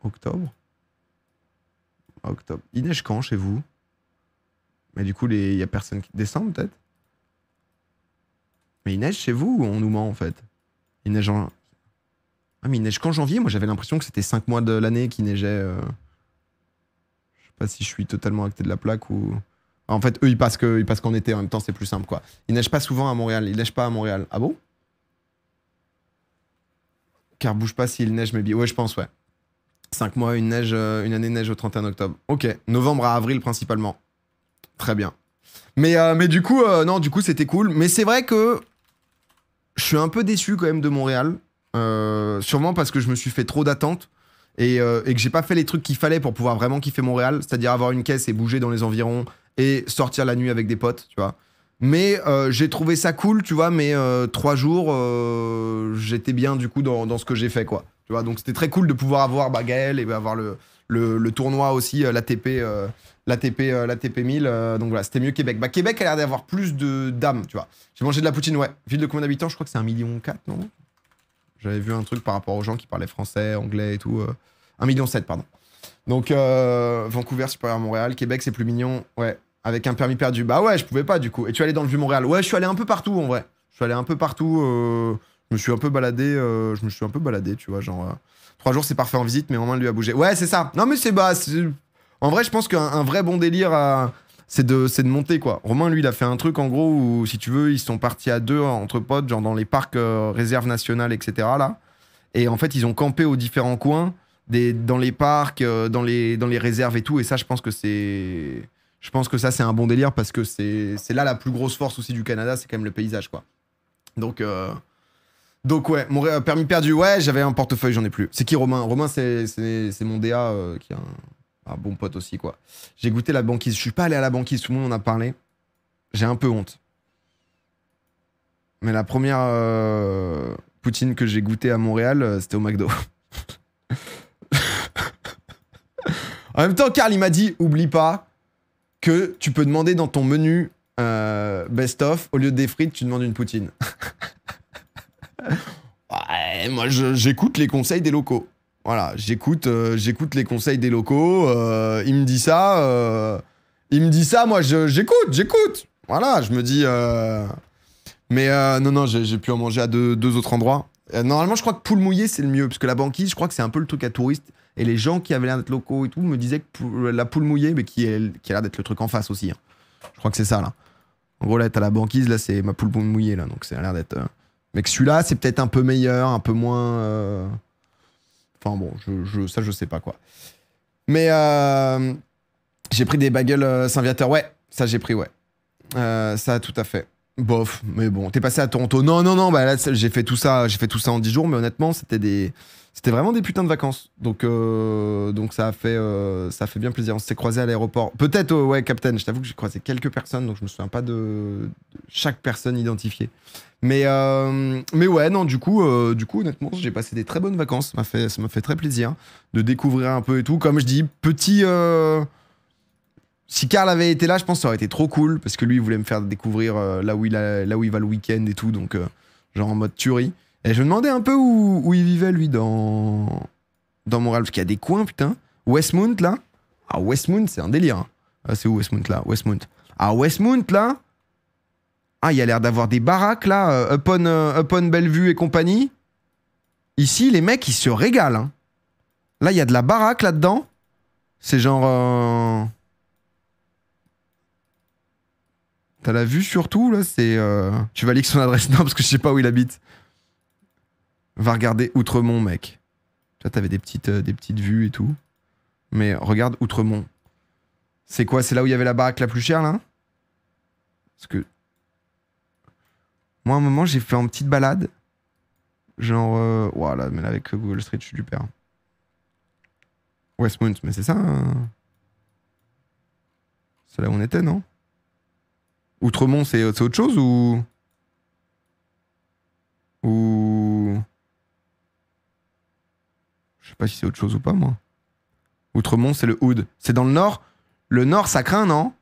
Octobre. Octobre. Il neige quand chez vous mais du coup, il y a personne qui descend peut-être Mais il neige chez vous ou on nous ment en fait Il neige en... Ah mais il neige qu'en janvier, moi j'avais l'impression que c'était 5 mois de l'année qui neigeait. Euh. Je sais pas si je suis totalement acté de la plaque ou... Ah, en fait, eux, ils passent qu'en été, en même temps, c'est plus simple, quoi. Il neige pas souvent à Montréal, Il neige pas à Montréal. Ah bon Car bouge pas s'il neige, mais Ouais, je pense, ouais. 5 mois, une, neige, euh, une année neige au 31 octobre. Ok, novembre à avril principalement. Très bien. Mais, euh, mais du coup, euh, non, du coup, c'était cool. Mais c'est vrai que je suis un peu déçu quand même de Montréal. Euh, sûrement parce que je me suis fait trop d'attentes et, que j'ai pas fait les trucs qu'il fallait pour pouvoir vraiment kiffer Montréal, c'est-à-dire avoir une caisse et bouger dans les environs et sortir la nuit avec des potes, tu vois. Mais j'ai trouvé ça cool, tu vois, mais trois jours, j'étais bien du coup dans, ce que j'ai fait, quoi. Tu vois, donc c'était très cool de pouvoir avoir Bagel Gaël et avoir le, le, le, tournoi aussi, l'ATP la TP 1000. Euh, euh, donc voilà, c'était mieux Québec. Bah, Québec a l'air d'avoir plus de dames, tu vois. J'ai mangé de la poutine, ouais. Ville de combien d'habitants Je crois que c'est 1,4 million, non J'avais vu un truc par rapport aux gens qui parlaient français, anglais et tout. 1,7 euh, million, pardon. Donc Vancouver supérieur à Montréal, Québec c'est plus mignon, ouais. Avec un permis perdu, bah ouais, je pouvais pas du coup. Et tu es allé dans le vieux Montréal Ouais, je suis allé un peu partout en vrai. Je suis allé un peu partout. je me suis un peu baladé. je me suis un peu baladé, tu vois, genre trois jours c'est parfait en visite, mais au moins lui a bougé. Ouais, c'est ça. Non mais c'est bah, en vrai, je pense qu'un vrai bon délire c'est de, monter quoi. Romain lui il a fait un truc en gros où si tu veux ils sont partis à deux entre potes genre dans les parcs euh, réserves nationales etc là et en fait ils ont campé aux différents coins des, dans les parcs euh, dans, les, dans les réserves et tout et ça je pense que c'est je pense que ça c'est un bon délire parce que c'est là la plus grosse force aussi du Canada c'est quand même le paysage quoi. Donc euh, donc ouais mon permis perdu ouais j'avais un portefeuille j'en ai plus. C'est qui Romain Romain c'est mon DA qui a un un bon pote aussi, quoi. J'ai goûté la banquise. Je suis pas allé à la banquise, tout le monde en a parlé. J'ai un peu honte. Mais la première euh, poutine que j'ai goûtée à Montréal, euh, c'était au McDo. en même temps, Karl, il m'a dit oublie pas que tu peux demander dans ton menu euh, best-of, au lieu des frites, tu demandes une poutine. ouais, moi, j'écoute les conseils des locaux. Voilà, euh, j'écoute, les conseils des locaux. Euh, il me dit ça, euh, il me dit ça. Moi, j'écoute, j'écoute. Voilà, je me dis. Mais non, non, j'ai pu en manger à deux, autres endroits. normalement, je crois que poule mouillée c'est le mieux parce que la banquise, je crois que c'est un peu le truc à touristes. Et les gens qui avaient l'air d'être locaux et tout me disaient que la poule mouillée, mais qui, a l'air d'être le truc en face aussi. Hein. Je crois que c'est ça là. En gros, là, t'as la banquise, là, c'est ma poule mouillée là, donc c'est a l'air d'être. Mais que celui-là, c'est peut-être un peu meilleur, un peu moins. Enfin bon, je, je, ça je sais pas quoi. Mais euh, j'ai pris des bagels euh, Saint-Viateur, ouais, ça j'ai pris, ouais. Euh, ça tout à fait. Bof, mais bon, t'es passé à Toronto. Non, non, non, bah là j'ai fait tout ça, j'ai fait tout ça en 10 jours, mais honnêtement, c'était des c'était vraiment des putains de vacances. Donc, euh, donc ça, a fait, euh, ça fait bien plaisir. On s'est croisé à l'aéroport. Peut-être, euh, ouais, Captain, je t'avoue que j'ai croisé quelques personnes, donc je me souviens pas de, chaque personne identifiée. Mais, mais ouais, non, du coup, du coup honnêtement, j'ai passé des très bonnes vacances. Ça m'a fait, ça fait très plaisir de découvrir un peu et tout. Comme je dis, petit. Si Karl avait été là, je pense que ça aurait été trop cool parce que lui, il voulait me faire découvrir là, où il a, là où il va le week-end et tout, donc genre en mode tuerie. Et je me demandais un peu où, il vivait, lui, dans, dans Montréal. Parce qu'il y a des coins, putain. Westmount, là. Ah, Westmount, c'est un délire. Hein. Ah, c'est où Westmount, là Westmount. Ah, Westmount, là. Ah, il y a l'air d'avoir des baraques, là. Euh, upon, euh, upon, Bellevue et compagnie. Ici, les mecs, ils se régalent. Hein. Là, il y a de la baraque là-dedans. C'est genre. Euh, t'as la vue surtout, là C'est. Tu lire son adresse Non, parce que je sais pas où il habite. Va regarder Outremont, mec. Tu t'avais des petites, euh, des petites vues et tout. Mais regarde Outremont. C'est quoi C'est là où il y avait la baraque la plus chère, là Parce que. Moi, à un moment, j'ai fait une petite balade. Genre. Voilà, euh, mais là, avec Google Street, je suis du père. Westmount, mais c'est ça hein. C'est là où on était, non Outremont, c'est autre chose ou. Ou. Je sais pas si c'est autre chose ou pas, moi. Outremont, c'est le hood. C'est dans le nord Le nord, ça craint, non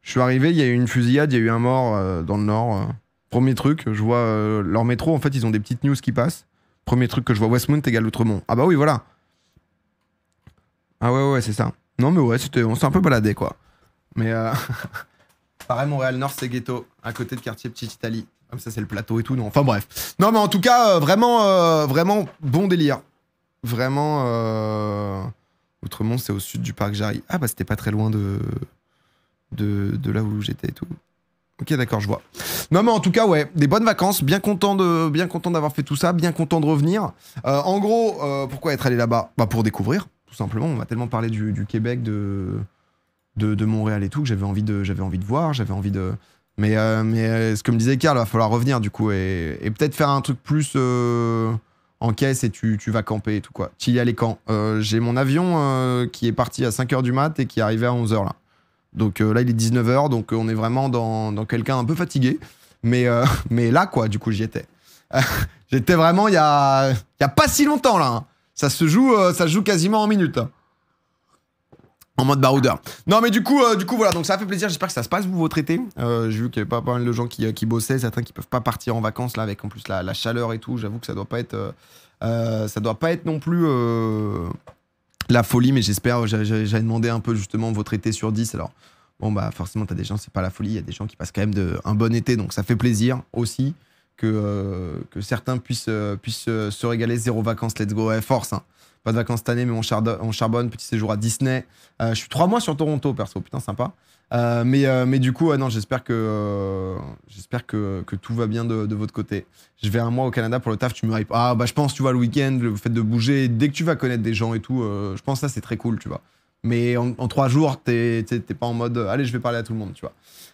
Je suis arrivé, il y a eu une fusillade, il y a eu un mort euh, dans le nord. Euh. Premier truc, je vois euh, leur métro, en fait, ils ont des petites news qui passent. Premier truc que je vois, Westmount égale Outremont. Ah bah oui, voilà. Ah ouais, ouais, c'est ça. Non, mais ouais, on s'est un peu baladé, quoi. Mais pareil, Montréal Nord, c'est ghetto, à côté de quartier Petite Italie. Comme ça, c'est le plateau et tout, non Enfin bref. Non, mais en tout cas, vraiment, vraiment bon délire vraiment. Autrement, euh, c'est au sud du parc Jarry. Ah, bah, c'était pas très loin de, de, là où j'étais et tout. Ok, d'accord, je vois. Non, mais en tout cas, ouais, des bonnes vacances. Bien content de, bien content d'avoir fait tout ça. Bien content de revenir. Euh, en gros, euh, pourquoi être allé là-bas Bah, pour découvrir, tout simplement. On m'a tellement parlé du, Québec, de, de, Montréal et tout que j'avais envie de, j'avais envie de voir. J'avais envie de. Mais, mais ce que me disait Karl, va falloir revenir du coup et peut-être faire un truc plus en caisse et tu, tu vas camper et tout quoi. Tu y allais quand euh, J'ai mon avion euh, qui est parti à 5h du mat et qui est arrivé à 11h là. Donc euh, là, il est 19h, donc on est vraiment dans, quelqu'un un peu fatigué. Mais, mais là, quoi, du coup, j'y étais. J'étais vraiment il y a, a pas si longtemps là. Hein. Ça se joue, ça joue quasiment en minutes. Hein. En mode baroudeur. Non, mais du coup, euh, du coup, voilà. Donc, ça fait plaisir. J'espère que ça se passe, vous, votre été. Euh, j'ai vu qu'il y avait pas, mal de gens qui, euh, qui, bossaient, certains qui peuvent pas partir en vacances, là, avec en plus la, chaleur et tout. J'avoue que ça doit pas être. ça doit pas être non plus. la folie, mais j'espère. J'avais demandé un peu, justement, votre été sur 10. Alors, bon, bah, forcément, t'as des gens, c'est pas la folie. Il y a des gens qui passent quand même de, un bon été. Donc, ça fait plaisir aussi que, que certains puissent, puissent se régaler. Zéro vacances, let's go, force. Hein. Pas de vacances cette année, mais on, charbonne. Petit séjour à Disney. Euh, je suis trois mois sur Toronto, perso. Putain, sympa. Euh, mais, euh, mais du coup, non, j'espère que, j'espère que, tout va bien de, votre côté. Je vais un mois au Canada pour le taf. Tu me pas. Ah, bah, je pense, tu vois, le week-end, le fait de bouger. Dès que tu vas connaître des gens et tout, je pense que ça, c'est très cool, tu vois. Mais en, trois jours, t'es pas en mode allez, je vais parler à tout le monde, tu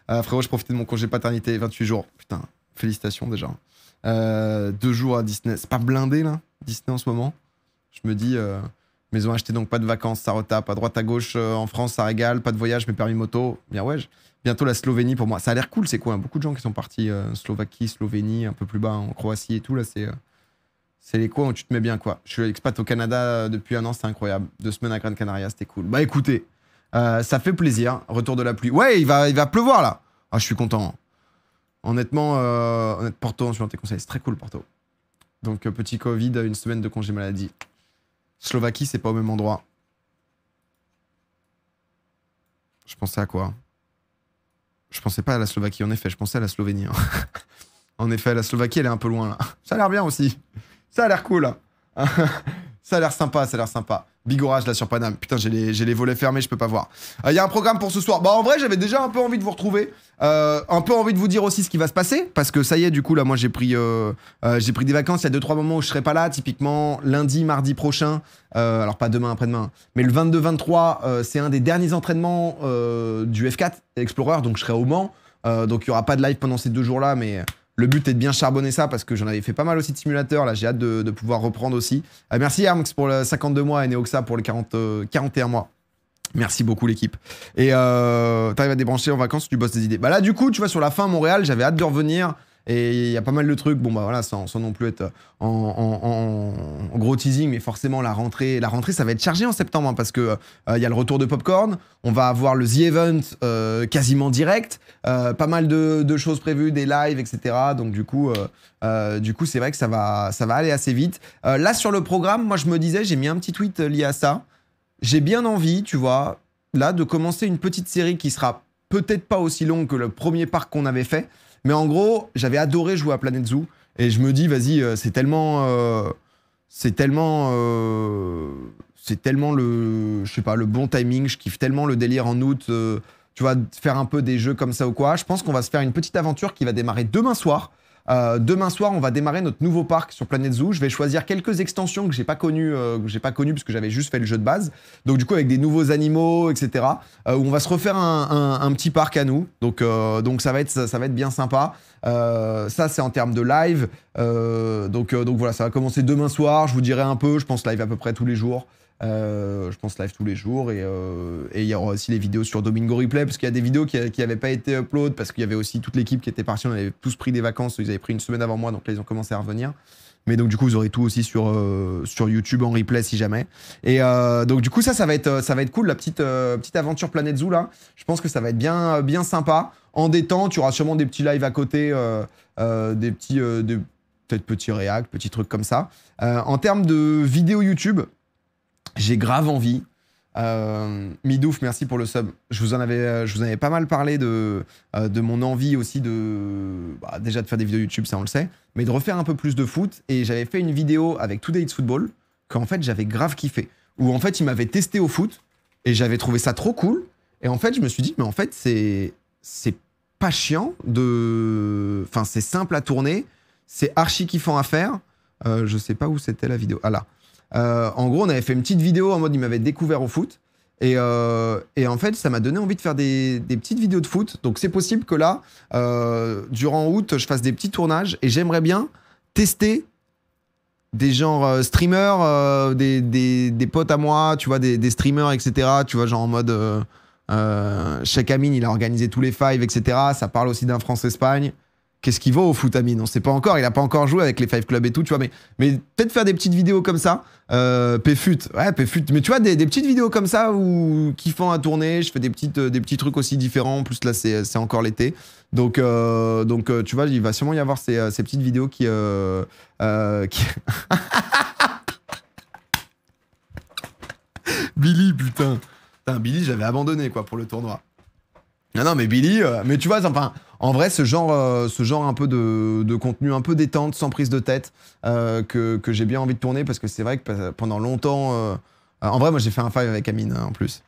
vois. frérot, je profite de mon congé paternité, 28 jours. Putain, félicitations déjà. deux jours à Disney. C'est pas blindé là, Disney en ce moment. Je me dis, euh, maison acheté donc pas de vacances, ça retape. À droite, à gauche, euh, en France, ça régale. Pas de voyage, mais permis moto. Bien ouais, bientôt la Slovénie pour moi. Ça a l'air cool, c'est quoi Beaucoup de gens qui sont partis en euh, Slovaquie, Slovénie, un peu plus bas, en Croatie et tout. Là, c'est euh, c'est les quoi, où tu te mets bien, quoi. Je suis expat au Canada depuis un an, c'est incroyable. Deux semaines à Gran Canaria, c'était cool. Bah écoutez, ça fait plaisir. Retour de la pluie. Ouais, il va, il va pleuvoir là. Ah, je suis content. Honnêtement, Porto, je suis dans tes conseils. C'est très cool, Porto. Donc, petit Covid, une semaine de congé maladie. Slovaquie, c'est pas au même endroit. Je pensais à quoi Je pensais pas à la Slovaquie, en effet. Je pensais à la Slovénie. Hein. en effet, la Slovaquie, elle est un peu loin, là. Ça a l'air bien aussi. Ça a l'air cool. Hein. ça a l'air sympa, ça a l'air sympa. Bigorage, là sur Paname. Putain, j'ai les, volets fermés, je peux pas voir. Il euh, y a un programme pour ce soir. Bah en vrai, j'avais déjà un peu envie de vous retrouver. Euh, un peu envie de vous dire aussi ce qui va se passer. Parce que ça y est, du coup, là, moi j'ai pris, euh, des vacances. Il y a 2-3 moments où je serai pas là. Typiquement, lundi, mardi prochain. alors pas demain, après-demain. Hein, mais le 22-23, c'est un des derniers entraînements du F4 Explorer. Donc je serai au Mans. donc il y aura pas de live pendant ces deux jours-là. Mais le but est de bien charbonner ça parce que j'en avais fait pas mal aussi de simulateurs. Là, j'ai hâte de, pouvoir reprendre aussi. Euh, merci Armx pour le 52 mois et Neoxa pour les 40, 41 mois. Merci beaucoup l'équipe. Et euh, t'arrives à débrancher en vacances, tu bosses des idées. Bah là, du coup, tu vois, sur la fin Montréal, j'avais hâte de revenir. Et il y a pas mal de trucs, bon bah voilà, sans, non plus être en, gros teasing, mais forcément la rentrée, la rentrée ça va être chargé en septembre hein, parce que euh, il y a le retour de Popcorn, on va avoir le The Event euh, quasiment direct, euh, pas mal de, choses prévues, des lives, etc. Donc du coup, du coup c'est vrai que ça va, ça va aller assez vite. là sur le programme, moi je me disais, j'ai mis un petit tweet lié à ça. J'ai bien envie, tu vois, là de commencer une petite série qui sera peut-être pas aussi long que le premier parc qu'on avait fait. Mais en gros, j'avais adoré jouer à Planet Zoo. Et je me dis, vas-y, euh, c'est tellement. Euh, c'est tellement. Euh, c'est tellement le. Je sais pas, le bon timing. Je kiffe tellement le délire en août. tu vois, faire un peu des jeux comme ça ou quoi. Je pense qu'on va se faire une petite aventure qui va démarrer demain soir. Euh, demain soir, on va démarrer notre nouveau parc sur Planète Zoo. Je vais choisir quelques extensions que j'ai pas connues, euh, que j'ai pas connues parce que j'avais juste fait le jeu de base. Donc du coup, avec des nouveaux animaux, etc. Où euh, on va se refaire un, petit parc à nous. Donc ça va être bien sympa. ça c'est en termes de live. donc donc voilà, ça va commencer demain soir. Je vous dirai un peu. Je pense live à peu près tous les jours. Euh, je pense live tous les jours. Et, euh, il y aura aussi les vidéos sur Domingo Replay, parce qu'il y a des vidéos qui n'avaient pas été upload, parce qu'il y avait aussi toute l'équipe qui était partie. On avait tous pris des vacances, ils avaient pris une semaine avant moi, donc là, ils ont commencé à revenir. Mais donc du coup, vous aurez tout aussi sur, euh, sur YouTube en replay si jamais. Et donc du coup, ça, ça va être, ça va être cool, la petite, petite aventure Planète Zoo là. Je pense que ça va être bien, bien sympa. En détente, tu auras sûrement des petits lives à côté, des petits, peut-être petits réacts, petits trucs comme ça. en termes de vidéos YouTube, j'ai grave envie. Euh, Midouf, merci pour le sub. Je vous en avais, euh, je vous avais pas mal parlé de, euh, de mon envie aussi de bah, déjà de faire des vidéos YouTube, ça on le sait, mais de refaire un peu plus de foot. Et j'avais fait une vidéo avec Today's It's Football qu'en fait j'avais grave kiffé. Où en fait il m'avait testé au foot et j'avais trouvé ça trop cool. Et en fait je me suis dit mais en fait c'est c'est pas chiant de, enfin c'est simple à tourner, c'est archi kiffant à faire. je sais pas où c'était la vidéo. Ah là. Euh, en gros, on avait fait une petite vidéo en mode il m'avait découvert au foot. Et, euh, en fait, ça m'a donné envie de faire des, petites vidéos de foot. Donc c'est possible que là, euh, durant août, je fasse des petits tournages et j'aimerais bien tester des genres streamers, des, potes à moi, tu vois, des, streamers, etc. Tu vois, genre en mode... Euh, Cheikh il a organisé tous les fives, etc. Ça parle aussi d'un France-Espagne qu'est-ce qu'il vaut au foot, Amine On sait pas encore, il n'a pas encore joué avec les Five Clubs et tout, tu vois, mais, mais peut-être faire des petites vidéos comme ça, euh, PFUT, ouais, PFUT, mais tu vois, des, petites vidéos comme ça où kiffant à tourner, je fais des, petites, euh, des petits trucs aussi différents, en plus là, c'est encore l'été. Donc, euh, euh, tu vois, il va sûrement y avoir ces, petites vidéos qui... qui... Billy, putain. Putain, Billy, j'avais abandonné, quoi, pour le tournoi. Non, non, mais Billy, mais tu vois, enfin... En vrai, ce genre, euh, ce genre un peu de, contenu un peu détente, sans prise de tête, euh, que, j'ai bien envie de tourner parce que c'est vrai que pendant longtemps. Euh, en vrai, moi j'ai fait un five avec Amine hein, en plus.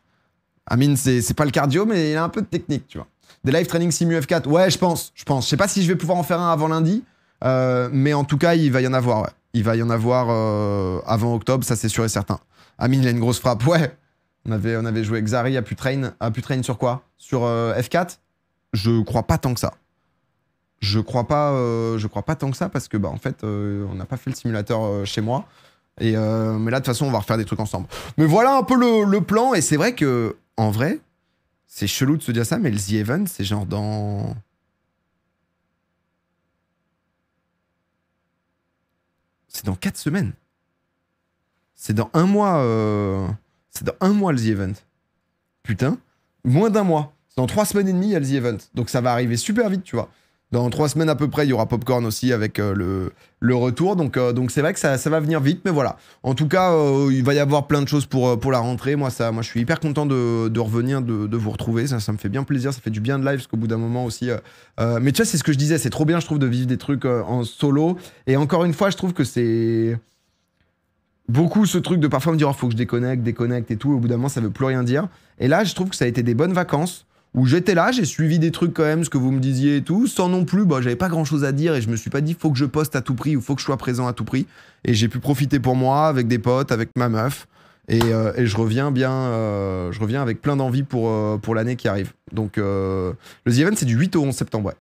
Amine, c'est pas le cardio, mais il a un peu de technique, tu vois. Des live training simu F4, ouais, je pense, je pense. Je sais pas si je vais pouvoir en faire un avant lundi, mais en tout cas, il va y en avoir, Il va y en avoir avant octobre, ça c'est sûr et certain. Amine, il a une grosse frappe, ouais. On avait, on avait joué Xari à Putrain. À Putrain sur quoi Sur F4 je crois pas tant que ça. Je crois pas, euh, je crois pas tant que ça parce que bah en fait, euh, on n'a pas fait le simulateur euh, chez moi. Et mais là, de toute façon, on va refaire des trucs ensemble. Mais voilà un peu le, le plan. Et c'est vrai que en vrai, c'est chelou de se dire ça, mais le The Event, c'est genre dans c'est dans 4 semaines. C'est dans un mois. C'est dans un mois le The Event. Putain. Moins d'un mois dans trois semaines et demie, il y a le Event. Donc ça va arriver super vite, tu vois. Dans trois semaines à peu près, il y aura Popcorn aussi avec euh, le, le, retour. Donc euh, donc c'est vrai que ça, ça, va venir vite, mais voilà. En tout cas, euh, il va y avoir plein de choses pour, pour la rentrée. Moi, ça, moi, je suis hyper content de, de revenir, de, de, vous retrouver. Ça, ça, me fait bien plaisir, ça fait du bien de live, parce qu'au bout d'un moment aussi... mais tu vois, c'est ce que je disais, c'est trop bien, je trouve, de vivre des trucs en solo. Et encore une fois, je trouve que c'est beaucoup ce truc de parfois me dire oh, faut que je déconnecte, déconnecte et tout. au bout d'un moment, ça veut plus rien dire. Et là, je trouve que ça a été des bonnes vacances où j'étais là, j'ai suivi des trucs quand même, ce que vous me disiez et tout, sans non plus, bah, j'avais pas grand chose à dire et je me suis pas dit faut que je poste à tout prix ou faut que je sois présent à tout prix. Et j'ai pu profiter pour moi avec des potes, avec ma meuf. Et, euh, et je reviens bien, euh, je reviens avec plein d'envie pour, euh, pour l'année qui arrive. Donc le The Event, c'est du 8 au 11 septembre.